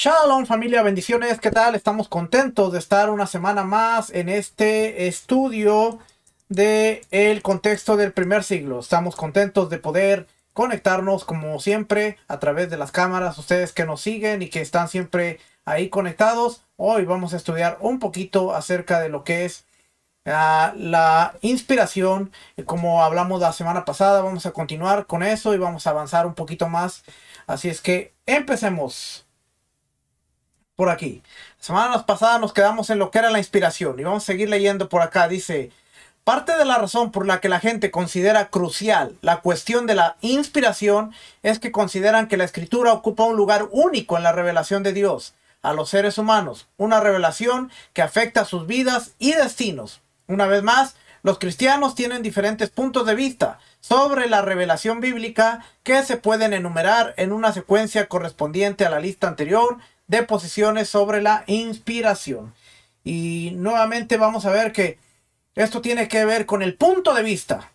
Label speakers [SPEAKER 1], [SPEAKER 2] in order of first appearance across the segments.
[SPEAKER 1] Shalom familia, bendiciones, ¿qué tal? Estamos contentos de estar una semana más en este estudio de el contexto del primer siglo. Estamos contentos de poder conectarnos como siempre a través de las cámaras, ustedes que nos siguen y que están siempre ahí conectados. Hoy vamos a estudiar un poquito acerca de lo que es ah, la inspiración, como hablamos la semana pasada, vamos a continuar con eso y vamos a avanzar un poquito más. Así es que empecemos por aquí. Semanas semana pasada nos quedamos en lo que era la inspiración y vamos a seguir leyendo por acá. Dice, parte de la razón por la que la gente considera crucial la cuestión de la inspiración es que consideran que la escritura ocupa un lugar único en la revelación de Dios a los seres humanos, una revelación que afecta sus vidas y destinos. Una vez más, los cristianos tienen diferentes puntos de vista sobre la revelación bíblica que se pueden enumerar en una secuencia correspondiente a la lista anterior de posiciones sobre la inspiración. Y nuevamente vamos a ver que esto tiene que ver con el punto de vista.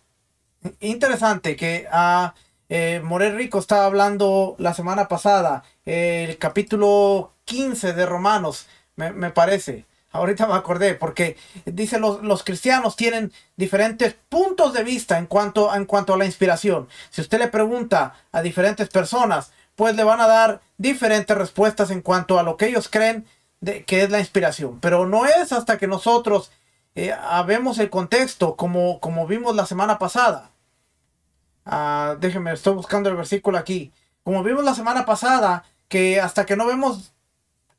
[SPEAKER 1] Interesante que a ah, eh, Morel Rico estaba hablando la semana pasada, el capítulo 15 de Romanos, me, parece. Ahorita me acordé, porque dice los, los cristianos tienen diferentes puntos de vista en cuanto, en cuanto a la inspiración. Si usted le pregunta a diferentes personas, pues le van a dar diferentes respuestas en cuanto a lo que ellos creen que es la inspiración. Pero no es hasta que nosotros eh, habemos el contexto, como, como vimos la semana pasada. Ah, déjenme, estoy buscando el versículo aquí. Como vimos la semana pasada, que hasta que no vemos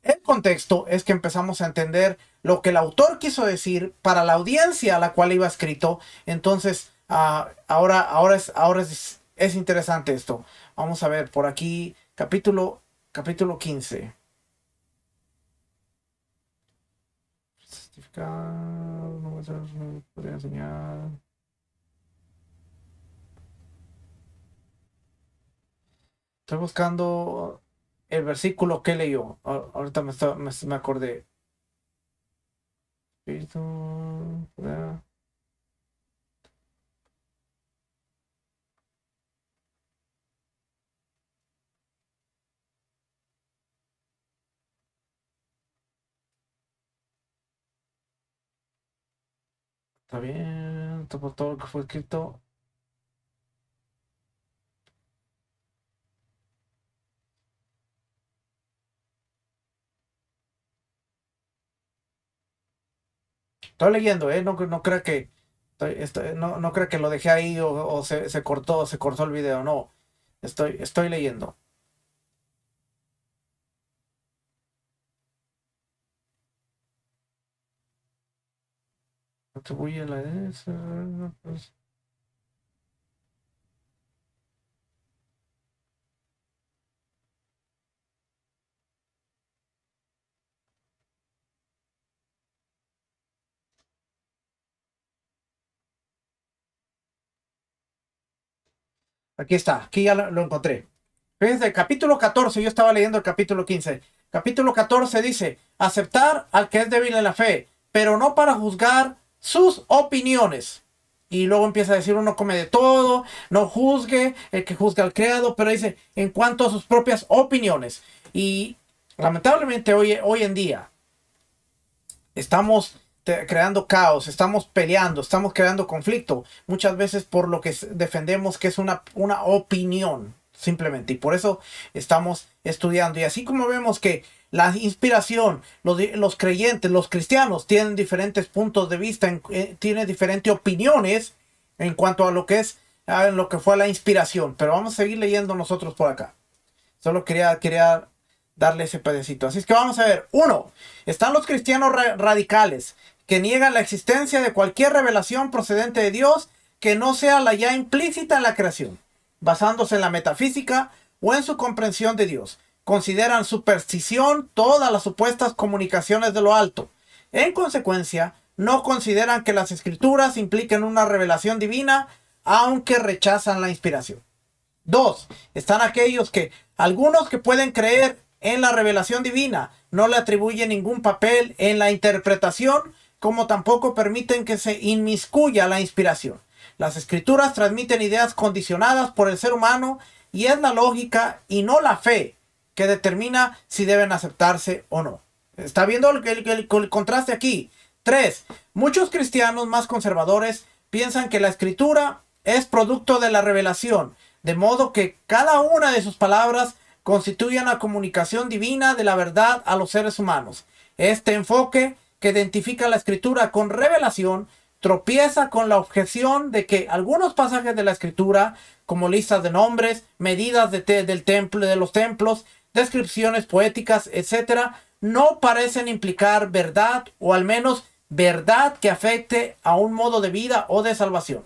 [SPEAKER 1] el contexto es que empezamos a entender lo que el autor quiso decir para la audiencia a la cual iba escrito. Entonces, ah, ahora, ahora, es, ahora es, es interesante esto. Vamos a ver por aquí, capítulo, capítulo 15. Estoy buscando el versículo que leyó. Ahorita me, acordé. bien, por todo lo que fue escrito. Estoy leyendo, ¿eh? No, no crea que... no, no creo que lo dejé ahí o, o se, se, cortó, se cortó el video. No, estoy, estoy leyendo. Aquí está, aquí ya lo, encontré. Fíjense, el capítulo 14, yo estaba leyendo el capítulo 15. Capítulo 14 dice, aceptar al que es débil en la fe, pero no para juzgar sus opiniones. Y luego empieza a decir, uno come de todo, no juzgue, el que juzga al creado, pero dice, en cuanto a sus propias opiniones. Y lamentablemente hoy, en día estamos creando caos, estamos peleando, estamos creando conflicto, muchas veces por lo que defendemos que es una, una opinión, simplemente. Y por eso estamos estudiando. Y así como vemos que la inspiración, los, los creyentes, los cristianos tienen diferentes puntos de vista, eh, tienen diferentes opiniones en cuanto a lo que es, lo que fue la inspiración. Pero vamos a seguir leyendo nosotros por acá. Solo quería, darle ese pedacito. Así es que vamos a ver. Uno, están los cristianos radicales que niegan la existencia de cualquier revelación procedente de Dios que no sea la ya implícita en la creación, basándose en la metafísica o en su comprensión de Dios consideran superstición todas las supuestas comunicaciones de lo alto. En consecuencia, no consideran que las escrituras impliquen una revelación divina, aunque rechazan la inspiración. Dos, Están aquellos que, algunos que pueden creer en la revelación divina, no le atribuyen ningún papel en la interpretación, como tampoco permiten que se inmiscuya la inspiración. Las escrituras transmiten ideas condicionadas por el ser humano y es la lógica y no la fe que determina si deben aceptarse o no. ¿Está viendo el, contraste aquí? 3. Muchos cristianos más conservadores piensan que la escritura es producto de la revelación, de modo que cada una de sus palabras constituye una comunicación divina de la verdad a los seres humanos. Este enfoque que identifica la escritura con revelación tropieza con la objeción de que algunos pasajes de la escritura, como listas de nombres, medidas del templo, de los templos, descripciones poéticas, etc., no parecen implicar verdad o al menos verdad que afecte a un modo de vida o de salvación.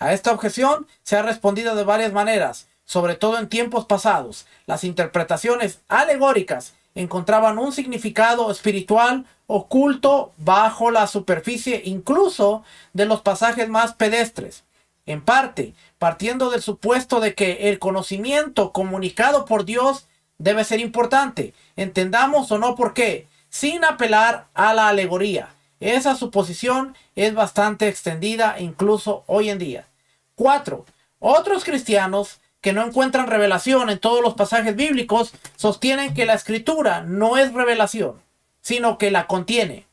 [SPEAKER 1] A esta objeción se ha respondido de varias maneras, sobre todo en tiempos pasados. Las interpretaciones alegóricas encontraban un significado espiritual oculto bajo la superficie incluso de los pasajes más pedestres. En parte, partiendo del supuesto de que el conocimiento comunicado por Dios debe ser importante, entendamos o no por qué, sin apelar a la alegoría. Esa suposición es bastante extendida incluso hoy en día. 4. Otros cristianos que no encuentran revelación en todos los pasajes bíblicos sostienen que la escritura no es revelación, sino que la contiene.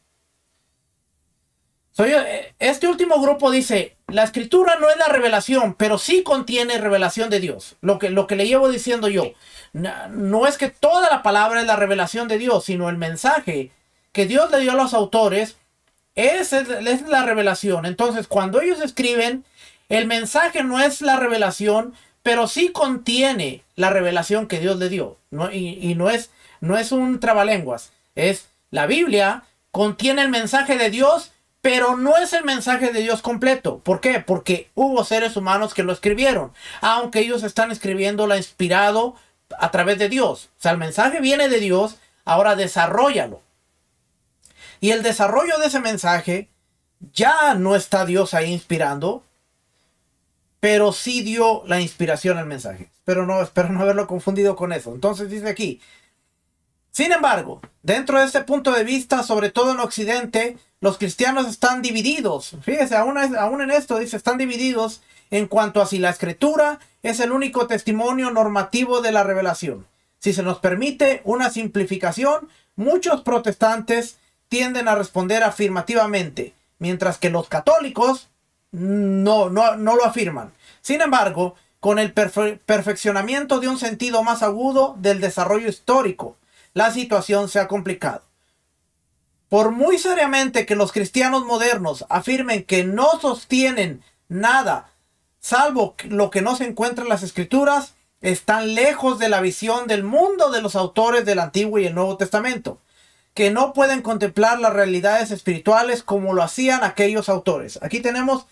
[SPEAKER 1] Eh, este último grupo dice, la escritura no es la revelación, pero sí contiene revelación de Dios, lo que, lo que le llevo diciendo yo. No es que toda la palabra es la revelación de Dios, sino el mensaje que Dios le dio a los autores es, la revelación. Entonces, cuando ellos escriben, el mensaje no es la revelación, pero sí contiene la revelación que Dios le dio. y, no, es, no es un trabalenguas. Es la Biblia contiene el mensaje de Dios, pero no es el mensaje de Dios completo. ¿Por qué? Porque hubo seres humanos que lo escribieron. Aunque ellos están escribiéndola inspirado a través de Dios. O sea, el mensaje viene de Dios, ahora desarrollalo. Y el desarrollo de ese mensaje ya no está Dios ahí inspirando, pero sí dio la inspiración al mensaje. Pero no, espero no haberlo confundido con eso. Entonces dice aquí, sin embargo, dentro de este punto de vista, sobre todo en Occidente, los cristianos están divididos. Fíjese, aún en esto dice, están divididos en cuanto a si la escritura es el único testimonio normativo de la revelación. Si se nos permite una simplificación, muchos protestantes tienden a responder afirmativamente, mientras que los católicos no, no, lo afirman. Sin embargo, con el perfeccionamiento de un sentido más agudo del desarrollo histórico, la situación se ha complicado. Por muy seriamente que los cristianos modernos afirmen que no sostienen nada salvo lo que no se encuentra en las escrituras, están lejos de la visión del mundo de los autores del Antiguo y el Nuevo Testamento, que no pueden contemplar las realidades espirituales como lo hacían aquellos autores. Aquí tenemos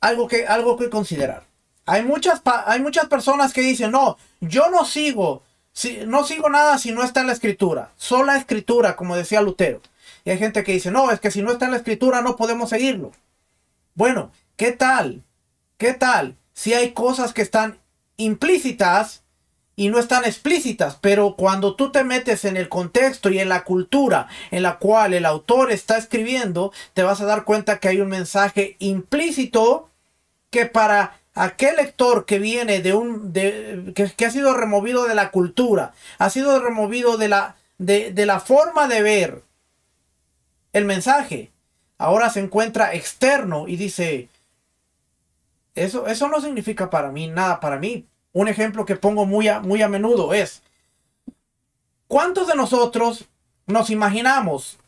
[SPEAKER 1] algo que, algo que considerar. Hay muchas, hay muchas personas que dicen, no, yo no sigo, si, no sigo nada si no está en la escritura, sola escritura, como decía Lutero. Y hay gente que dice, no, es que si no está en la escritura no podemos seguirlo. Bueno, ¿qué tal ¿Qué tal si hay cosas que están implícitas y no están explícitas? Pero cuando tú te metes en el contexto y en la cultura en la cual el autor está escribiendo, te vas a dar cuenta que hay un mensaje implícito que para aquel lector que viene de un que, ha sido removido de la cultura, ha sido removido de la de, de la forma de ver el mensaje, ahora se encuentra externo y dice, eso, no significa para mí nada. Para mí, un ejemplo que pongo muy a, muy a menudo es, ¿cuántos de nosotros nos imaginamos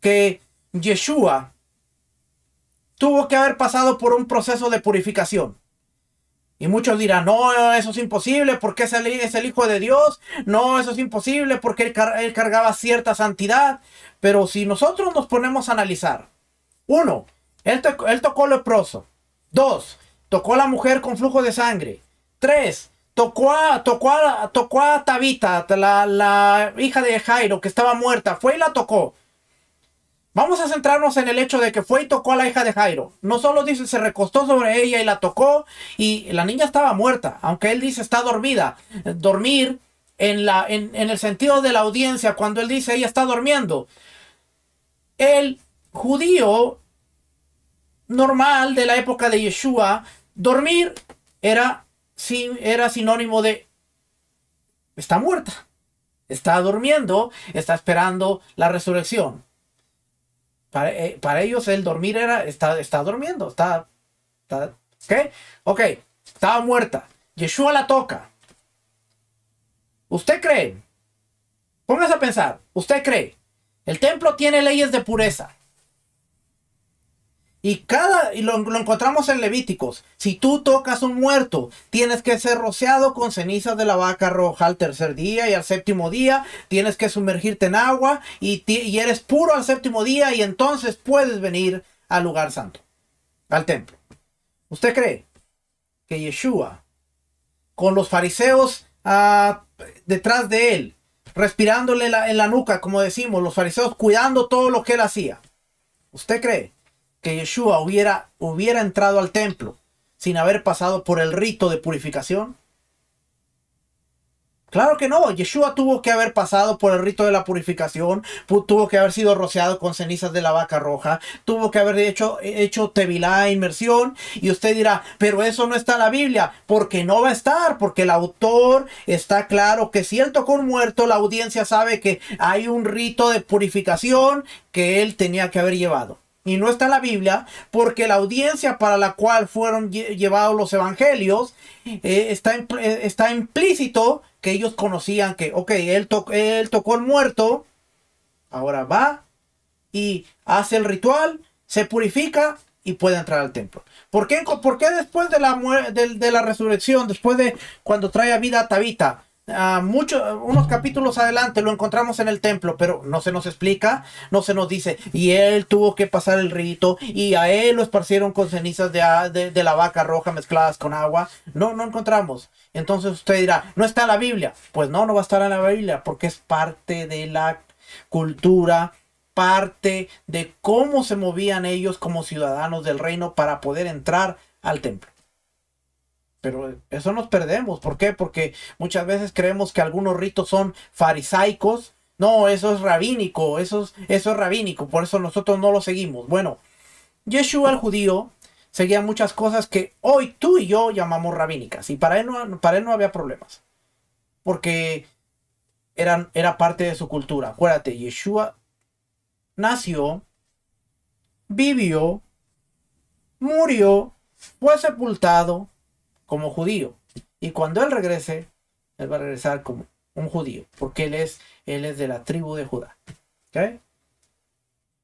[SPEAKER 1] que Yeshua tuvo que haber pasado por un proceso de purificación? Y muchos dirán, no, eso es imposible porque es el, es el Hijo de Dios. No, eso es imposible porque él, cargaba cierta santidad. Pero si nosotros nos ponemos a analizar, uno, él, tocó él tocó leproso. Dos, Tocó a la mujer con flujo de sangre. Tres, tocó a, tocó tocó a Tabita, la, hija de Jairo, que estaba muerta. Fue y la tocó. Vamos a centrarnos en el hecho de que fue y tocó a la hija de Jairo. No solo dice se recostó sobre ella y la tocó y la niña estaba muerta, aunque él dice está dormida. Dormir en, la, en, en el sentido de la audiencia, cuando él dice ella está durmiendo. El judío normal de la época de Yeshua Dormir era, era sinónimo de está muerta, está durmiendo, está esperando la resurrección. Para, eh, ellos el dormir era está, está durmiendo, está, está Ok, estaba muerta. Yeshua la toca. ¿Usted cree? Póngase a pensar, ¿usted cree? El templo tiene leyes de pureza. Y cada y lo, encontramos en Levíticos. Si tú tocas un muerto, tienes que ser rociado con cenizas de la vaca roja al tercer día y al séptimo día. Tienes que sumergirte en agua y, eres puro al séptimo día y entonces puedes venir al lugar santo, al templo. ¿Usted cree que Yeshua, con los fariseos ah, detrás de él, respirándole en la nuca, como decimos, los fariseos cuidando todo lo que él hacía, ¿usted cree? que Yeshua hubiera, hubiera entrado al templo sin haber pasado por el rito de purificación? Claro que no, Yeshua tuvo que haber pasado por el rito de la purificación, tuvo que haber sido rociado con cenizas de la vaca roja, tuvo que haber hecho, hecho e inmersión, y usted dirá, pero eso no está en la Biblia, porque no va a estar, porque el autor está claro que si él tocó muerto, la audiencia sabe que hay un rito de purificación que él tenía que haber llevado y no está en la Biblia, porque la audiencia para la cual fueron llevados los evangelios eh, está, eh, está implícito que ellos conocían que, ok, él, tocó el muerto, ahora va y hace el ritual, se purifica y puede entrar al templo. ¿Por qué, después de la, de la resurrección, después de cuando trae a vida a Tabita, Muchos unos capítulos adelante lo encontramos en el templo, pero no se nos explica, no se nos dice. Y él tuvo que pasar el rito y a él lo esparcieron con cenizas de, de, la vaca roja mezcladas con agua. No, no encontramos. Entonces usted dirá, no está en la Biblia. Pues no, no va a estar en la Biblia porque es parte de la cultura parte de cómo se movían ellos como ciudadanos del reino para poder entrar al templo. Pero eso nos perdemos. ¿Por qué? Porque muchas veces creemos que algunos ritos son farisaicos. No, eso es rabínico, eso es, rabínico, por eso nosotros no lo seguimos. Bueno, Yeshua el judío seguía muchas cosas que hoy tú y yo llamamos rabínicas. Y para él no, para él no había problemas. Porque eran, era parte de su cultura. Acuérdate, Yeshua nació, vivió, murió, fue sepultado, como judío. Y cuando él regrese, él va a regresar como un judío, porque él es, él es de la tribu de Judá.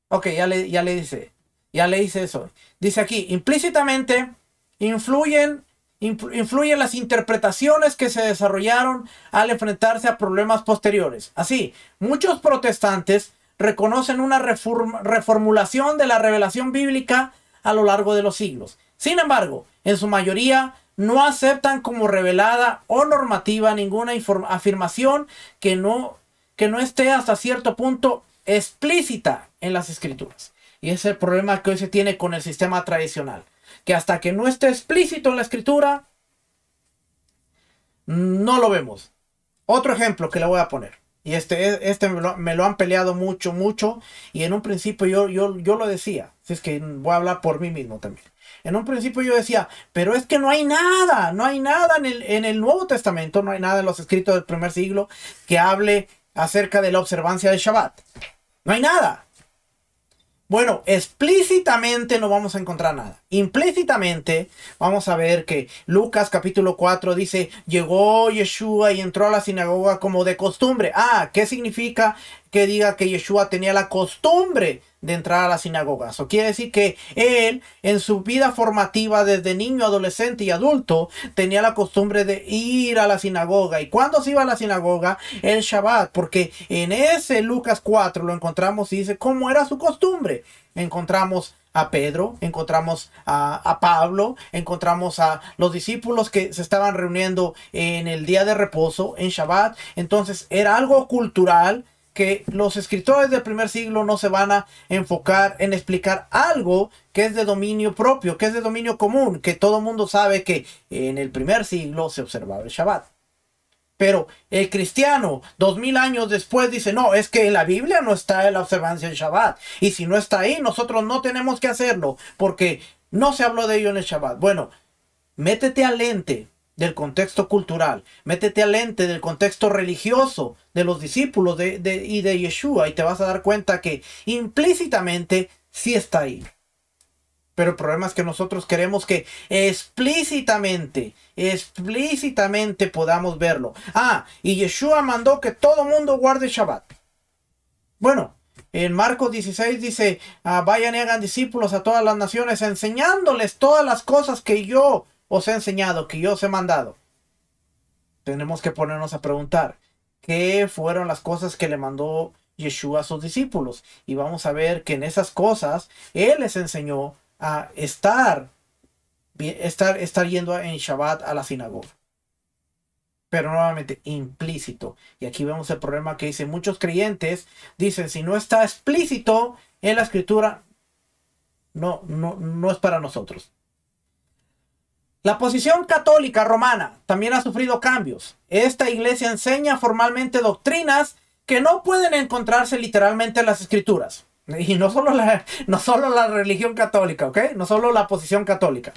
[SPEAKER 1] ¿Ok? ya le, ya le dice, ya le dice eso. Dice aquí, implícitamente influyen, influyen las interpretaciones que se desarrollaron al enfrentarse a problemas posteriores. Así, muchos protestantes reconocen una reformulación de la revelación bíblica a lo largo de los siglos. Sin embargo, en su mayoría no aceptan como revelada o normativa ninguna afirmación que no, que no esté hasta cierto punto explícita en las escrituras. Y ese es el problema que hoy se tiene con el sistema tradicional. Que hasta que no esté explícito en la escritura, no lo vemos. Otro ejemplo que le voy a poner. Y este, este me, lo, han peleado mucho, mucho. Y en un principio yo, yo, yo lo decía. Así es que voy a hablar por mí mismo también. En un principio yo decía, pero es que no hay nada, no hay nada en el, Nuevo Testamento, no hay nada en los escritos del primer siglo que hable acerca de la observancia del Shabbat. No hay nada. Bueno, explícitamente no vamos a encontrar nada. Implícitamente vamos a ver que Lucas capítulo 4 dice, llegó Yeshua y entró a la sinagoga como de costumbre. Ah, ¿qué significa que diga que Yeshua tenía la costumbre de entrar a la sinagoga. Eso quiere decir que él en su vida formativa desde niño, adolescente y adulto tenía la costumbre de ir a la sinagoga. ¿Y cuándo se iba a la sinagoga? El Shabbat, porque en ese Lucas 4 lo encontramos y dice cómo era su costumbre. Encontramos a Pedro, encontramos a, a, Pablo, encontramos a los discípulos que se estaban reuniendo en el día de reposo, en Shabbat. Entonces era algo cultural los escritores del primer siglo no se van a enfocar en explicar algo que es de dominio propio, que es de dominio común, que todo mundo sabe que en el primer siglo se observaba el Shabbat. Pero el cristiano, dos mil años después, dice, no, es que en la Biblia no está la observancia del Shabbat. Y si no está ahí, nosotros no tenemos que hacerlo, porque no se habló de ello en el Shabbat. Bueno, métete al lente, del contexto cultural, métete al lente del contexto religioso de los discípulos de, y de Yeshua y te vas a dar cuenta que implícitamente sí está ahí. Pero el problema es que nosotros queremos que explícitamente, explícitamente podamos verlo. Ah, y Yeshua mandó que todo mundo guarde Shabbat. Bueno, en Marcos 16 dice, ah, vayan y hagan discípulos a todas las naciones, enseñándoles todas las cosas que yo os he enseñado, que yo os he mandado, tenemos que ponernos a preguntar qué fueron las cosas que le mandó Yeshua a sus discípulos. Y vamos a ver que en esas cosas Él les enseñó a estar, estar, yendo en Shabbat a la sinagoga. Pero nuevamente, implícito. Y aquí vemos el problema que dicen muchos creyentes. Dicen, si no está explícito en la escritura, no, no, no es para nosotros. La posición católica romana también ha sufrido cambios. Esta iglesia enseña formalmente doctrinas que no pueden encontrarse literalmente en las escrituras. Y no solo la, no la religión católica, ¿ok? No solo la posición católica.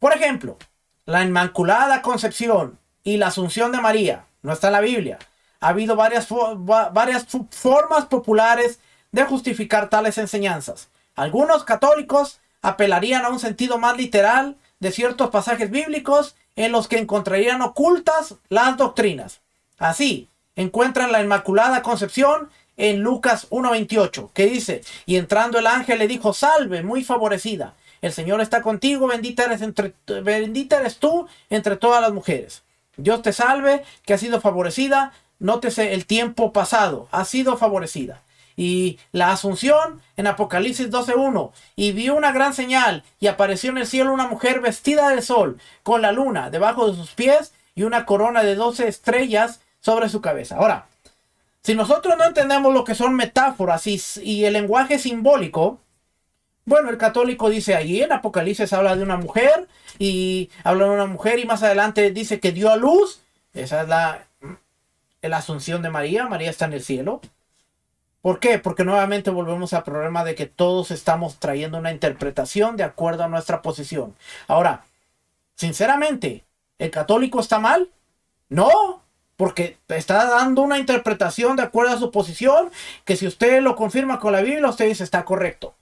[SPEAKER 1] Por ejemplo, la Inmaculada Concepción y la Asunción de María no está en la Biblia. Ha habido varias, varias formas populares de justificar tales enseñanzas. Algunos católicos apelarían a un sentido más literal de ciertos pasajes bíblicos en los que encontrarían ocultas las doctrinas. Así, encuentran la Inmaculada Concepción en Lucas 1.28, que dice, y entrando el ángel le dijo, salve, muy favorecida, el Señor está contigo, bendita eres, entre, bendita eres tú entre todas las mujeres. Dios te salve, que ha sido favorecida, nótese el tiempo pasado, ha sido favorecida. Y la asunción en Apocalipsis 12.1. Y vio una gran señal y apareció en el cielo una mujer vestida de sol, con la luna debajo de sus pies y una corona de 12 estrellas sobre su cabeza. Ahora, si nosotros no entendemos lo que son metáforas y, el lenguaje simbólico, bueno, el católico dice allí, en Apocalipsis habla de una mujer y habla de una mujer y más adelante dice que dio a luz. Esa es la, la asunción de María, María está en el cielo. ¿Por qué? Porque nuevamente volvemos al problema de que todos estamos trayendo una interpretación de acuerdo a nuestra posición. Ahora, sinceramente, ¿el católico está mal? No, porque está dando una interpretación de acuerdo a su posición que si usted lo confirma con la Biblia, usted dice está correcto.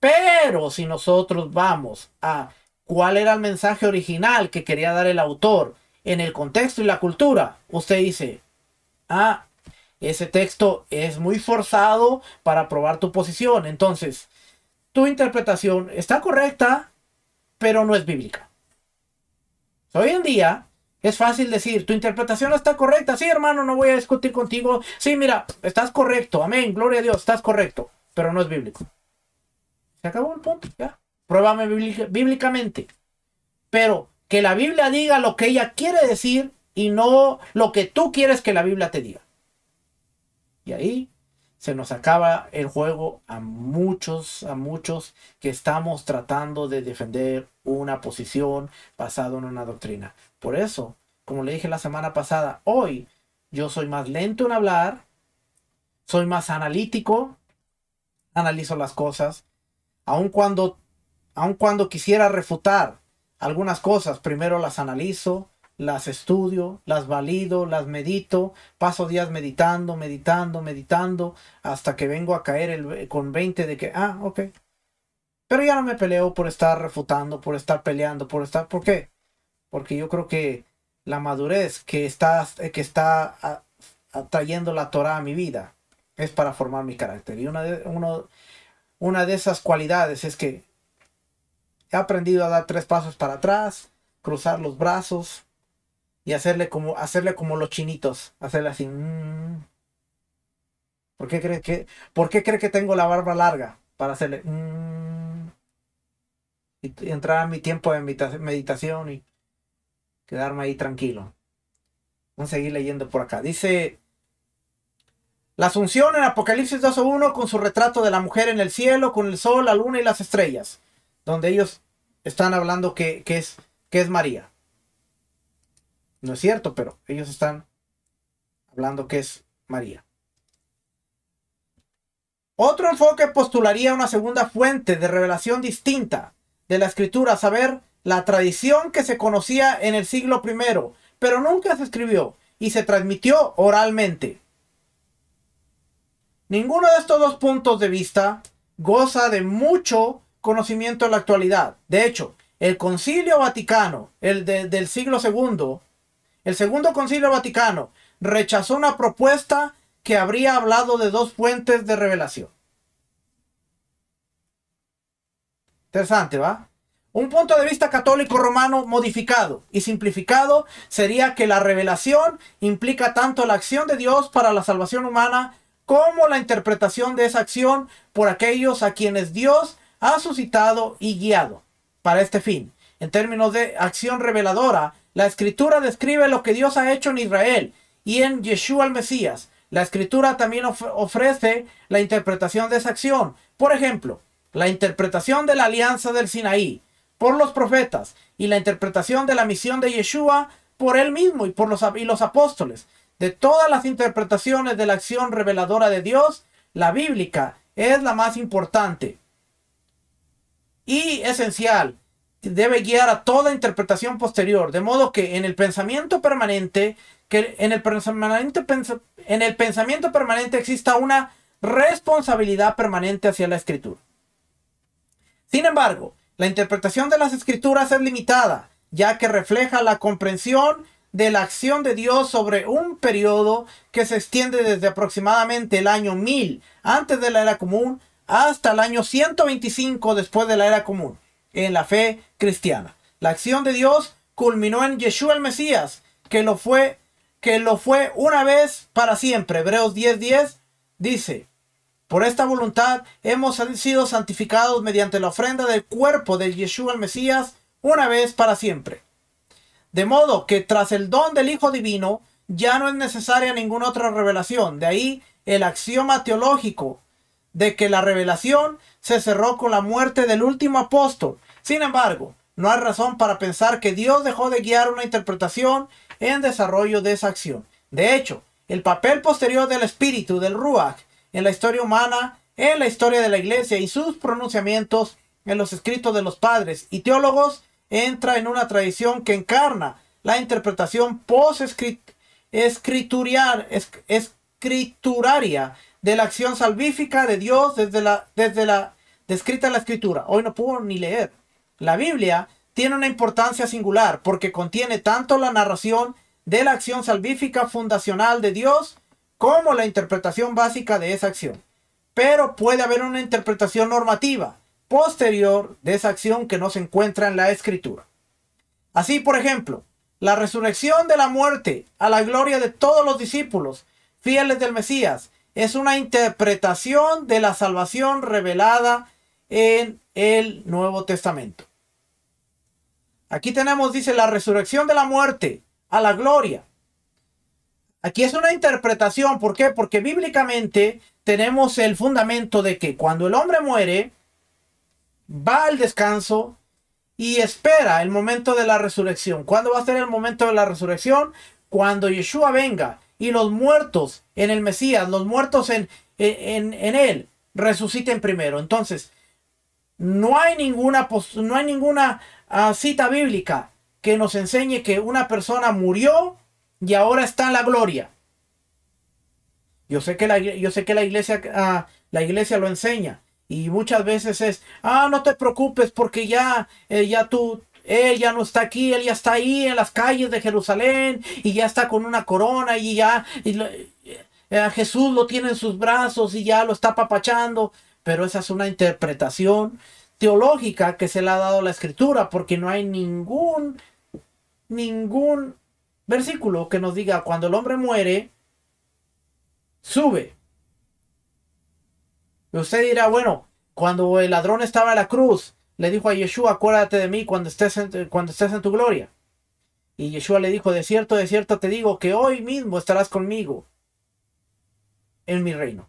[SPEAKER 1] Pero si nosotros vamos a cuál era el mensaje original que quería dar el autor en el contexto y la cultura, usted dice, ah, ese texto es muy forzado para probar tu posición. Entonces, tu interpretación está correcta, pero no es bíblica. Hoy en día es fácil decir, tu interpretación está correcta. Sí, hermano, no voy a discutir contigo. Sí, mira, estás correcto. Amén, gloria a Dios, estás correcto, pero no es bíblico. Se acabó el punto, ya. Pruébame bíblicamente. Pero que la Biblia diga lo que ella quiere decir y no lo que tú quieres que la Biblia te diga. Y ahí se nos acaba el juego a muchos, a muchos que estamos tratando de defender una posición basada en una doctrina. Por eso, como le dije la semana pasada, hoy yo soy más lento en hablar, soy más analítico, analizo las cosas, aun cuando, aun cuando quisiera refutar algunas cosas, primero las analizo, las estudio, las valido, las medito, paso días meditando, meditando, meditando, hasta que vengo a caer el, eh, con 20 de que, ah, ok. Pero ya no me peleo por estar refutando, por estar peleando, por estar, ¿por qué? Porque yo creo que la madurez que está, eh, que está ah, atrayendo la Torah a mi vida es para formar mi carácter. Y una una de esas cualidades es que he aprendido a dar tres pasos para atrás, cruzar los brazos, y hacerle como, hacerle como los chinitos, hacerle así. Mm. ¿Por qué cree que, que tengo la barba larga? Para hacerle. Mm. Y, entrar a mi tiempo de meditación y quedarme ahí tranquilo. Vamos a seguir leyendo por acá. Dice. La Asunción en Apocalipsis 2.1 con su retrato de la mujer en el cielo, con el sol, la luna y las estrellas, donde ellos están hablando que, es, que es María. No es cierto, pero ellos están hablando que es María. Otro enfoque postularía una segunda fuente de revelación distinta de la escritura, a saber, la tradición que se conocía en el siglo I, pero nunca se escribió y se transmitió oralmente. Ninguno de estos dos puntos de vista goza de mucho conocimiento en la actualidad. De hecho, el Concilio Vaticano, el del siglo II, el Segundo Concilio Vaticano rechazó una propuesta que habría hablado de dos fuentes de revelación. Interesante, ¿va? Un punto de vista católico romano modificado y simplificado sería que la revelación implica tanto la acción de Dios para la salvación humana como la interpretación de esa acción por aquellos a quienes Dios ha suscitado y guiado para este fin. En términos de acción reveladora, la escritura describe lo que Dios ha hecho en Israel y en Yeshua el Mesías. La escritura también ofrece la interpretación de esa acción. Por ejemplo, la interpretación de la alianza del Sinaí por los profetas y la interpretación de la misión de Yeshua por él mismo y por los, los apóstoles. De todas las interpretaciones de la acción reveladora de Dios, la bíblica es la más importante y esencial debe guiar a toda interpretación posterior, de modo que en el pensamiento permanente, que en el, en el pensamiento permanente exista una responsabilidad permanente hacia la escritura. Sin embargo, la interpretación de las escrituras es limitada, ya que refleja la comprensión de la acción de Dios sobre un periodo que se extiende desde aproximadamente el año 1000 antes de la era común hasta el año 125 después de la era común en la fe cristiana. La acción de Dios culminó en Yeshua el Mesías, que lo fue, que lo fue una vez para siempre. Hebreos 10:10 dice, por esta voluntad hemos sido santificados mediante la ofrenda del cuerpo de Yeshua el Mesías una vez para siempre. De modo que tras el don del Hijo Divino ya no es necesaria ninguna otra revelación. De ahí el axioma teológico de que la revelación se cerró con la muerte del último apóstol. Sin embargo, no hay razón para pensar que Dios dejó de guiar una interpretación en desarrollo de esa acción. De hecho, el papel posterior del espíritu del Ruach en la historia humana, en la historia de la iglesia y sus pronunciamientos en los escritos de los padres y teólogos entra en una tradición que encarna la interpretación post-escrituraria de la acción salvífica de Dios desde la, desde la descrita en la escritura. Hoy no puedo ni leer. La Biblia tiene una importancia singular porque contiene tanto la narración de la acción salvífica fundacional de Dios como la interpretación básica de esa acción. Pero puede haber una interpretación normativa posterior de esa acción que no se encuentra en la escritura. Así, por ejemplo, la resurrección de la muerte a la gloria de todos los discípulos fieles del Mesías es una interpretación de la salvación revelada en el Nuevo Testamento. Aquí tenemos, dice, la resurrección de la muerte a la gloria. Aquí es una interpretación. ¿Por qué? Porque bíblicamente tenemos el fundamento de que cuando el hombre muere, va al descanso y espera el momento de la resurrección. ¿Cuándo va a ser el momento de la resurrección? Cuando Yeshua venga y los muertos en el Mesías, los muertos en, en, en él, resuciten primero. Entonces, no hay ninguna, no hay ninguna ah, cita bíblica que nos enseñe que una persona murió y ahora está en la gloria. Yo sé que la, yo sé que la iglesia, ah, la iglesia lo enseña. Y muchas veces es, ah, no te preocupes porque ya, eh, ya tú, él ya no está aquí, él ya está ahí en las calles de Jerusalén y ya está con una corona y ya eh, eh, Jesús lo tiene en sus brazos y ya lo está papachando. Pero esa es una interpretación teológica que se le ha dado la escritura, porque no hay ningún, ningún versículo que nos diga cuando el hombre muere, sube. usted dirá, bueno, cuando el ladrón estaba en la cruz, le dijo a Yeshua, acuérdate de mí cuando estés cuando estés en tu gloria. Y Yeshua le dijo, de cierto, de cierto te digo que hoy mismo estarás conmigo en mi reino.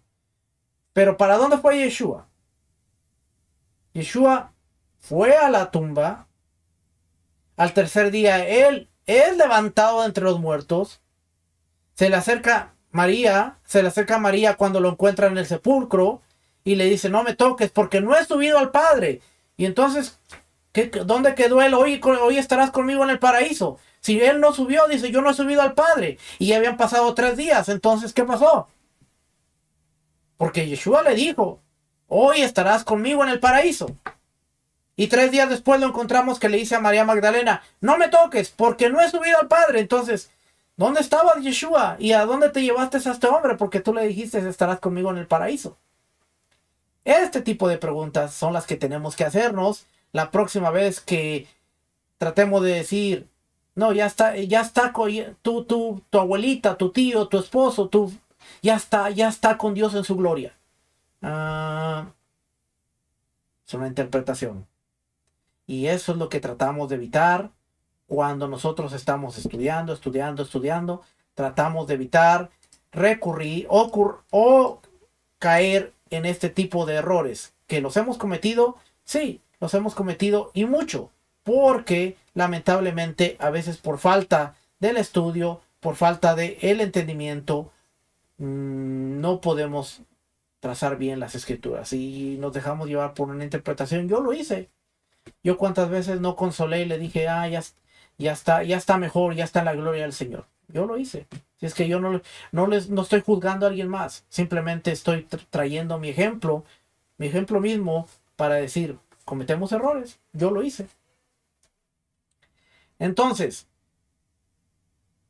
[SPEAKER 1] Pero ¿para dónde fue Yeshua? Yeshua fue a la tumba. Al tercer día, él es levantado de entre los muertos. Se le acerca María, se le acerca María cuando lo encuentra en el sepulcro y le dice, no me toques porque no he subido al Padre. Y entonces, ¿qué, ¿dónde quedó él? Hoy, hoy estarás conmigo en el paraíso. Si él no subió, dice, yo no he subido al Padre. Y habían pasado tres días. Entonces, ¿qué pasó? Porque Yeshua le dijo, hoy estarás conmigo en el paraíso. Y tres días después lo encontramos que le dice a María Magdalena, no me toques porque no he subido al Padre. Entonces, ¿dónde estaba Yeshua? ¿Y a dónde te llevaste a este hombre? Porque tú le dijiste, estarás conmigo en el paraíso. Este tipo de preguntas son las que tenemos que hacernos la próxima vez que tratemos de decir, no, ya está, ya está, tu abuelita, tu tío, tu esposo, tu ya está, ya está con Dios en su gloria. Ah, es una interpretación. Y eso es lo que tratamos de evitar cuando nosotros estamos estudiando, estudiando, estudiando. Tratamos de evitar recurrir o, caer en este tipo de errores que los hemos cometido. Sí, los hemos cometido y mucho. Porque lamentablemente a veces por falta del estudio, por falta del el entendimiento, Mm, no podemos trazar bien las escrituras y nos dejamos llevar por una interpretación. Yo lo hice. Yo cuántas veces no consolé y le dije, ah, ya, ya está, ya está mejor, ya está la gloria del Señor. Yo lo hice. Si es que yo no, no, les, no estoy juzgando a alguien más, simplemente estoy trayendo mi ejemplo, mi ejemplo mismo, para decir, cometemos errores. Yo lo hice. Entonces,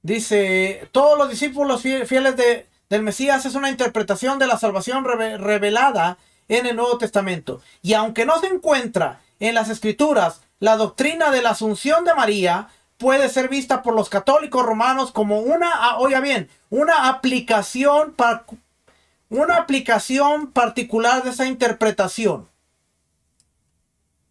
[SPEAKER 1] dice, todos los discípulos fieles de, del Mesías es una interpretación de la salvación revelada en el Nuevo Testamento. Y aunque no se encuentra en las Escrituras, la doctrina de la asunción de María puede ser vista por los católicos romanos como una, ah, oiga bien, una aplicación, una aplicación particular de esa interpretación.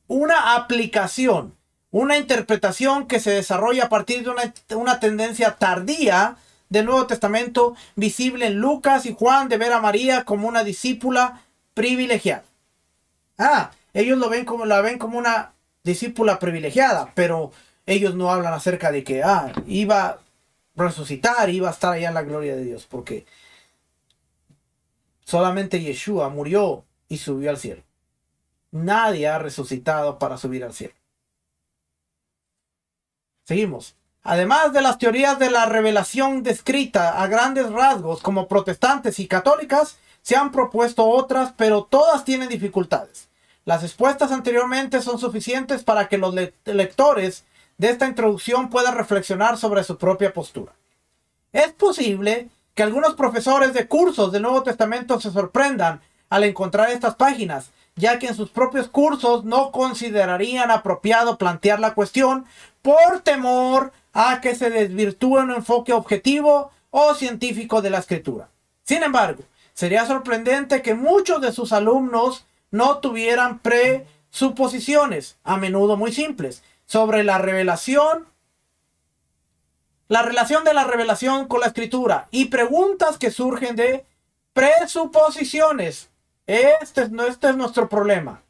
[SPEAKER 1] Una aplicación, una interpretación que se desarrolla a partir de una, una tendencia tardía del Nuevo Testamento, visible en Lucas y Juan de ver a María como una discípula privilegiada. Ah, ellos lo ven como, la ven como una discípula privilegiada, pero ellos no hablan acerca de que ah, iba a resucitar, iba a estar allá en la gloria de Dios, porque solamente Yeshua murió y subió al cielo. Nadie ha resucitado para subir al cielo. Seguimos. Además de las teorías de la revelación descrita a grandes rasgos como protestantes y católicas, se han propuesto otras, pero todas tienen dificultades. Las expuestas anteriormente son suficientes para que los lectores de esta introducción puedan reflexionar sobre su propia postura. Es posible que algunos profesores de cursos del Nuevo Testamento se sorprendan al encontrar estas páginas, ya que en sus propios cursos no considerarían apropiado plantear la cuestión por temor a que se desvirtúe un enfoque objetivo o científico de la escritura. Sin embargo, sería sorprendente que muchos de sus alumnos no tuvieran presuposiciones, a menudo muy simples, sobre la revelación, la relación de la revelación con la escritura y preguntas que surgen de presuposiciones. Este es, este nuestro problema.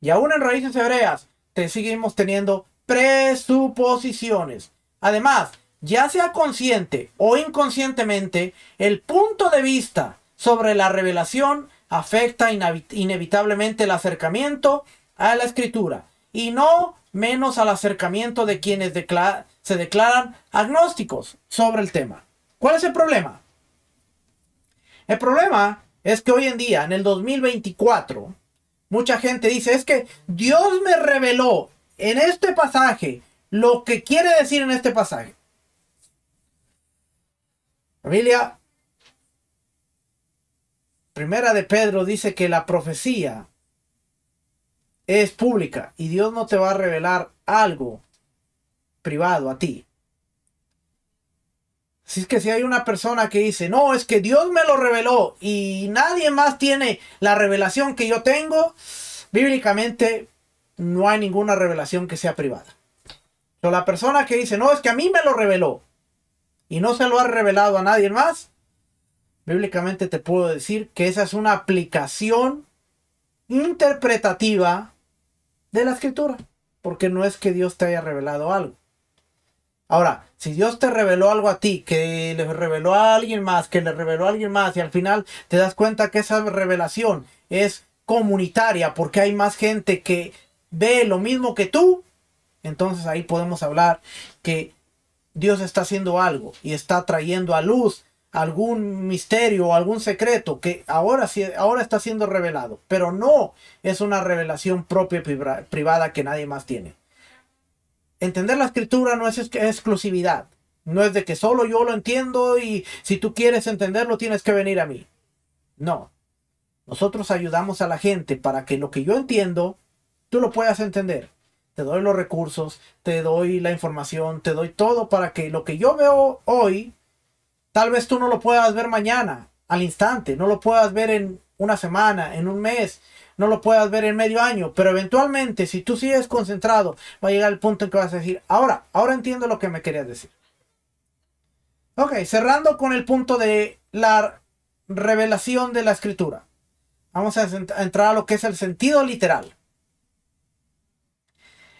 [SPEAKER 1] Y aún en raíces hebreas, te seguimos teniendo presuposiciones. Además, ya sea consciente o inconscientemente, el punto de vista sobre la revelación afecta inevitablemente el acercamiento a la escritura y no menos al acercamiento de quienes se declaran agnósticos sobre el tema. ¿Cuál es el problema? El problema es que hoy en día, en el 2024, mucha gente dice, es que Dios me reveló en este pasaje, lo que quiere decir en este pasaje. Familia, primera de Pedro dice que la profecía es pública y Dios no te va a revelar algo privado a ti. Si es que si hay una persona que dice, no, es que Dios me lo reveló y nadie más tiene la revelación que yo tengo, bíblicamente no hay ninguna revelación que sea privada. Pero la persona que dice, no, es que a mí me lo reveló y no se lo ha revelado a nadie más, bíblicamente te puedo decir que esa es una aplicación interpretativa de la escritura, porque no es que Dios te haya revelado algo. Ahora, si Dios te reveló algo a ti, que le reveló a alguien más, que le reveló a alguien más, y al final te das cuenta que esa revelación es comunitaria, porque hay más gente que ve lo mismo que tú, entonces ahí podemos hablar que Dios está haciendo algo y está trayendo a luz algún misterio o algún secreto que ahora, ahora está siendo revelado, pero no es una revelación propia privada que nadie más tiene. Entender la escritura no es exclusividad, no es de que solo yo lo entiendo y si tú quieres entenderlo tienes que venir a mí. No, nosotros ayudamos a la gente para que lo que yo entiendo lo puedas entender. Te doy los recursos, te doy la información, te doy todo para que lo que yo veo hoy, tal vez tú no lo puedas ver mañana, al instante, no lo puedas ver en una semana, en un mes, no lo puedas ver en medio año, pero eventualmente si tú sigues concentrado, va a llegar el punto en que vas a decir, ahora, ahora entiendo lo que me querías decir. Ok, cerrando con el punto de la revelación de la escritura. Vamos a entrar a lo que es el sentido literal.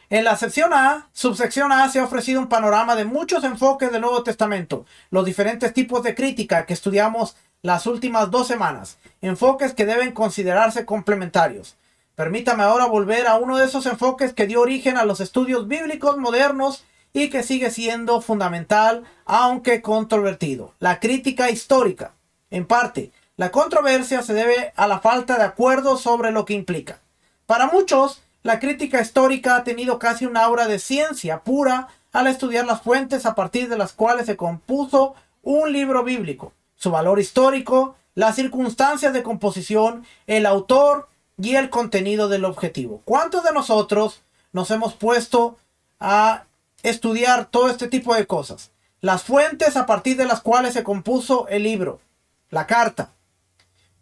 [SPEAKER 1] En la sección A, subsección A, se ha ofrecido un panorama de muchos enfoques del Nuevo Testamento, los diferentes tipos de crítica que estudiamos las últimas dos semanas, enfoques que deben considerarse complementarios. Permítame ahora volver a uno de esos enfoques que dio origen a los estudios bíblicos modernos y que sigue siendo fundamental, aunque controvertido, la crítica histórica. En parte, la controversia se debe a la falta de acuerdo sobre lo que implica. Para muchos, la crítica histórica ha tenido casi una aura de ciencia pura al estudiar las fuentes a partir de las cuales se compuso un libro bíblico, su valor histórico, las circunstancias de composición, el autor y el contenido del objetivo. ¿Cuántos de nosotros nos hemos puesto a estudiar todo este tipo de cosas? Las fuentes a partir de las cuales se compuso el libro, la carta.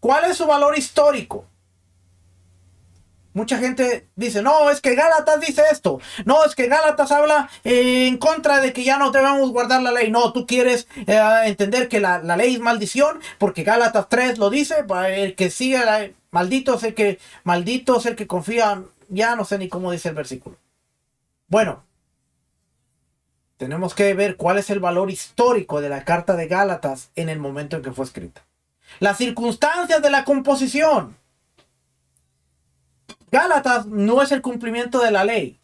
[SPEAKER 1] ¿Cuál es su valor histórico? Mucha gente dice, no, es que Gálatas dice esto. No, es que Gálatas habla en contra de que ya no debemos guardar la ley. No, tú quieres eh, entender que la, ley es maldición porque Gálatas 3 lo dice. El que sigue, maldito que, maldito es el que confía. Ya no sé ni cómo dice el versículo. Bueno, tenemos que ver cuál es el valor histórico de la carta de Gálatas en el momento en que fue escrita. Las circunstancias de la composición Gálatas no es el cumplimiento de la ley,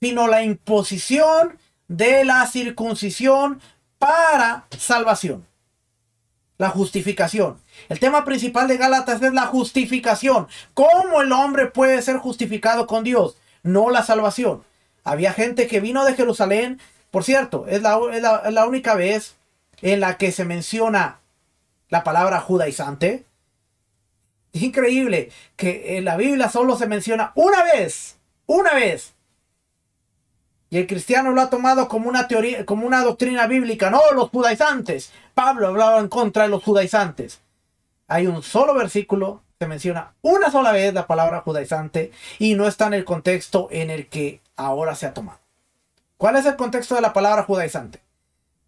[SPEAKER 1] sino la imposición de la circuncisión para salvación. La justificación. El tema principal de Gálatas es la justificación. ¿Cómo el hombre puede ser justificado con Dios? No la salvación. Había gente que vino de Jerusalén. Por cierto, es la, única vez en la que se menciona la palabra judaizante. Es increíble que en eh, la Biblia solo se menciona una vez, una vez. Y el cristiano lo ha tomado como una teoría, como una doctrina bíblica. No, los judaizantes. Pablo hablaba en contra de los judaizantes. Hay un solo versículo, se menciona una sola vez la palabra judaizante y no está en el contexto en el que ahora se ha tomado. ¿Cuál es el contexto de la palabra judaizante?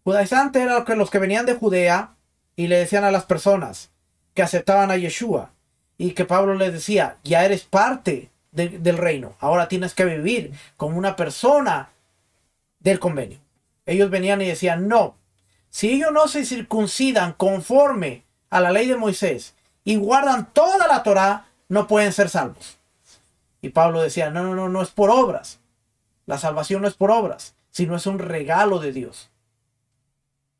[SPEAKER 1] Judaizante era que los que venían de Judea y le decían a las personas que aceptaban a Yeshua, y que Pablo les decía, ya eres parte del reino, ahora tienes que vivir como una persona del convenio. Ellos venían y decían, no, si ellos no se circuncidan conforme a la ley de Moisés y guardan toda la Torá, no pueden ser salvos. Y Pablo decía, no, no, no, no es por obras. La salvación no es por obras, sino es un regalo de Dios.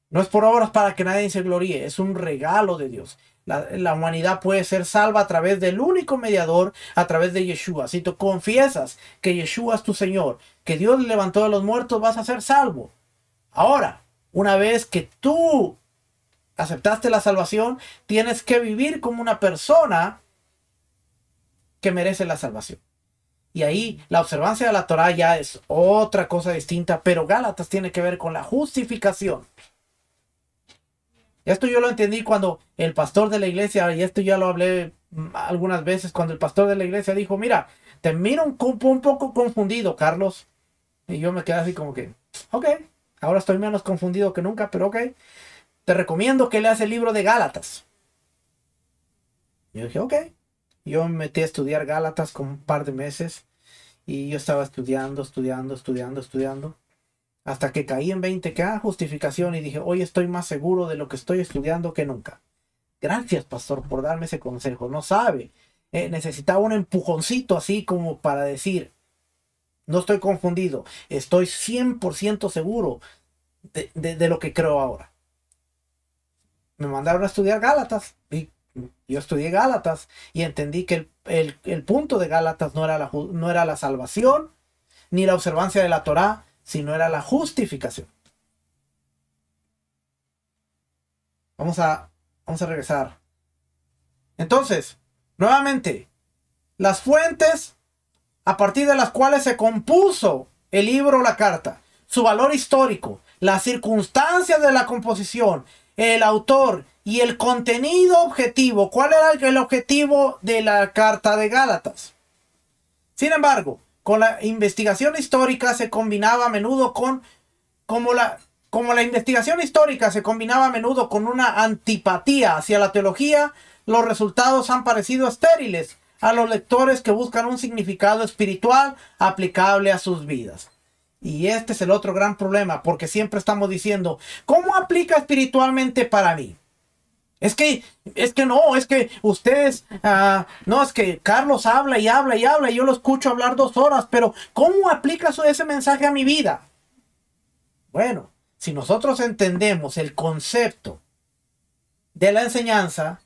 [SPEAKER 1] No es por obras para que nadie se gloríe, es un regalo de Dios. La, humanidad puede ser salva a través del único mediador, a través de Yeshua. Si tú confiesas que Yeshua es tu Señor, que Dios levantó de los muertos, vas a ser salvo. Ahora, una vez que tú aceptaste la salvación, tienes que vivir como una persona que merece la salvación. Y ahí la observancia de la Torah ya es otra cosa distinta, pero Gálatas tiene que ver con la justificación. Esto yo lo entendí cuando el pastor de la iglesia, y esto ya lo hablé mm, algunas veces, cuando el pastor de la iglesia dijo, mira, te miro un, un poco confundido, Carlos. Y yo me quedé así como que, ok, ahora estoy menos confundido que nunca, pero ok, te recomiendo que leas el libro de Gálatas. Yo dije, ok. Yo me metí a estudiar Gálatas con un par de meses y yo estaba estudiando, estudiando, estudiando, estudiando. Hasta que caí en 20K, justificación, y dije, hoy estoy más seguro de lo que estoy estudiando que nunca. Gracias, pastor, por darme ese consejo. No sabe. Eh, necesitaba un empujoncito así como para decir, no estoy confundido, estoy 100% seguro de, lo que creo ahora. Me mandaron a estudiar Gálatas y yo estudié Gálatas y entendí que el, el punto de Gálatas no era, la, no era, la, salvación, ni la observancia de la Torá, si no era la justificación. Vamos a, vamos a regresar. Entonces, nuevamente, las fuentes a partir de las cuales se compuso el libro o la carta, su valor histórico, las circunstancias de la composición, el autor y el contenido objetivo. ¿Cuál era el objetivo de la carta de Gálatas? Sin embargo, con la investigación histórica se combinaba a menudo con como la como la investigación histórica se combinaba a menudo con una antipatía hacia la teología, los resultados han parecido estériles a los lectores que buscan un significado espiritual aplicable a sus vidas. Y este es el otro gran problema, porque siempre estamos diciendo, ¿cómo aplica espiritualmente para mí? Es que, es que no, es que ustedes, ah, no, es que Carlos habla y habla y habla y yo lo escucho hablar dos horas, pero ¿cómo aplica ese mensaje a mi vida? Bueno, si nosotros entendemos el concepto de la enseñanza,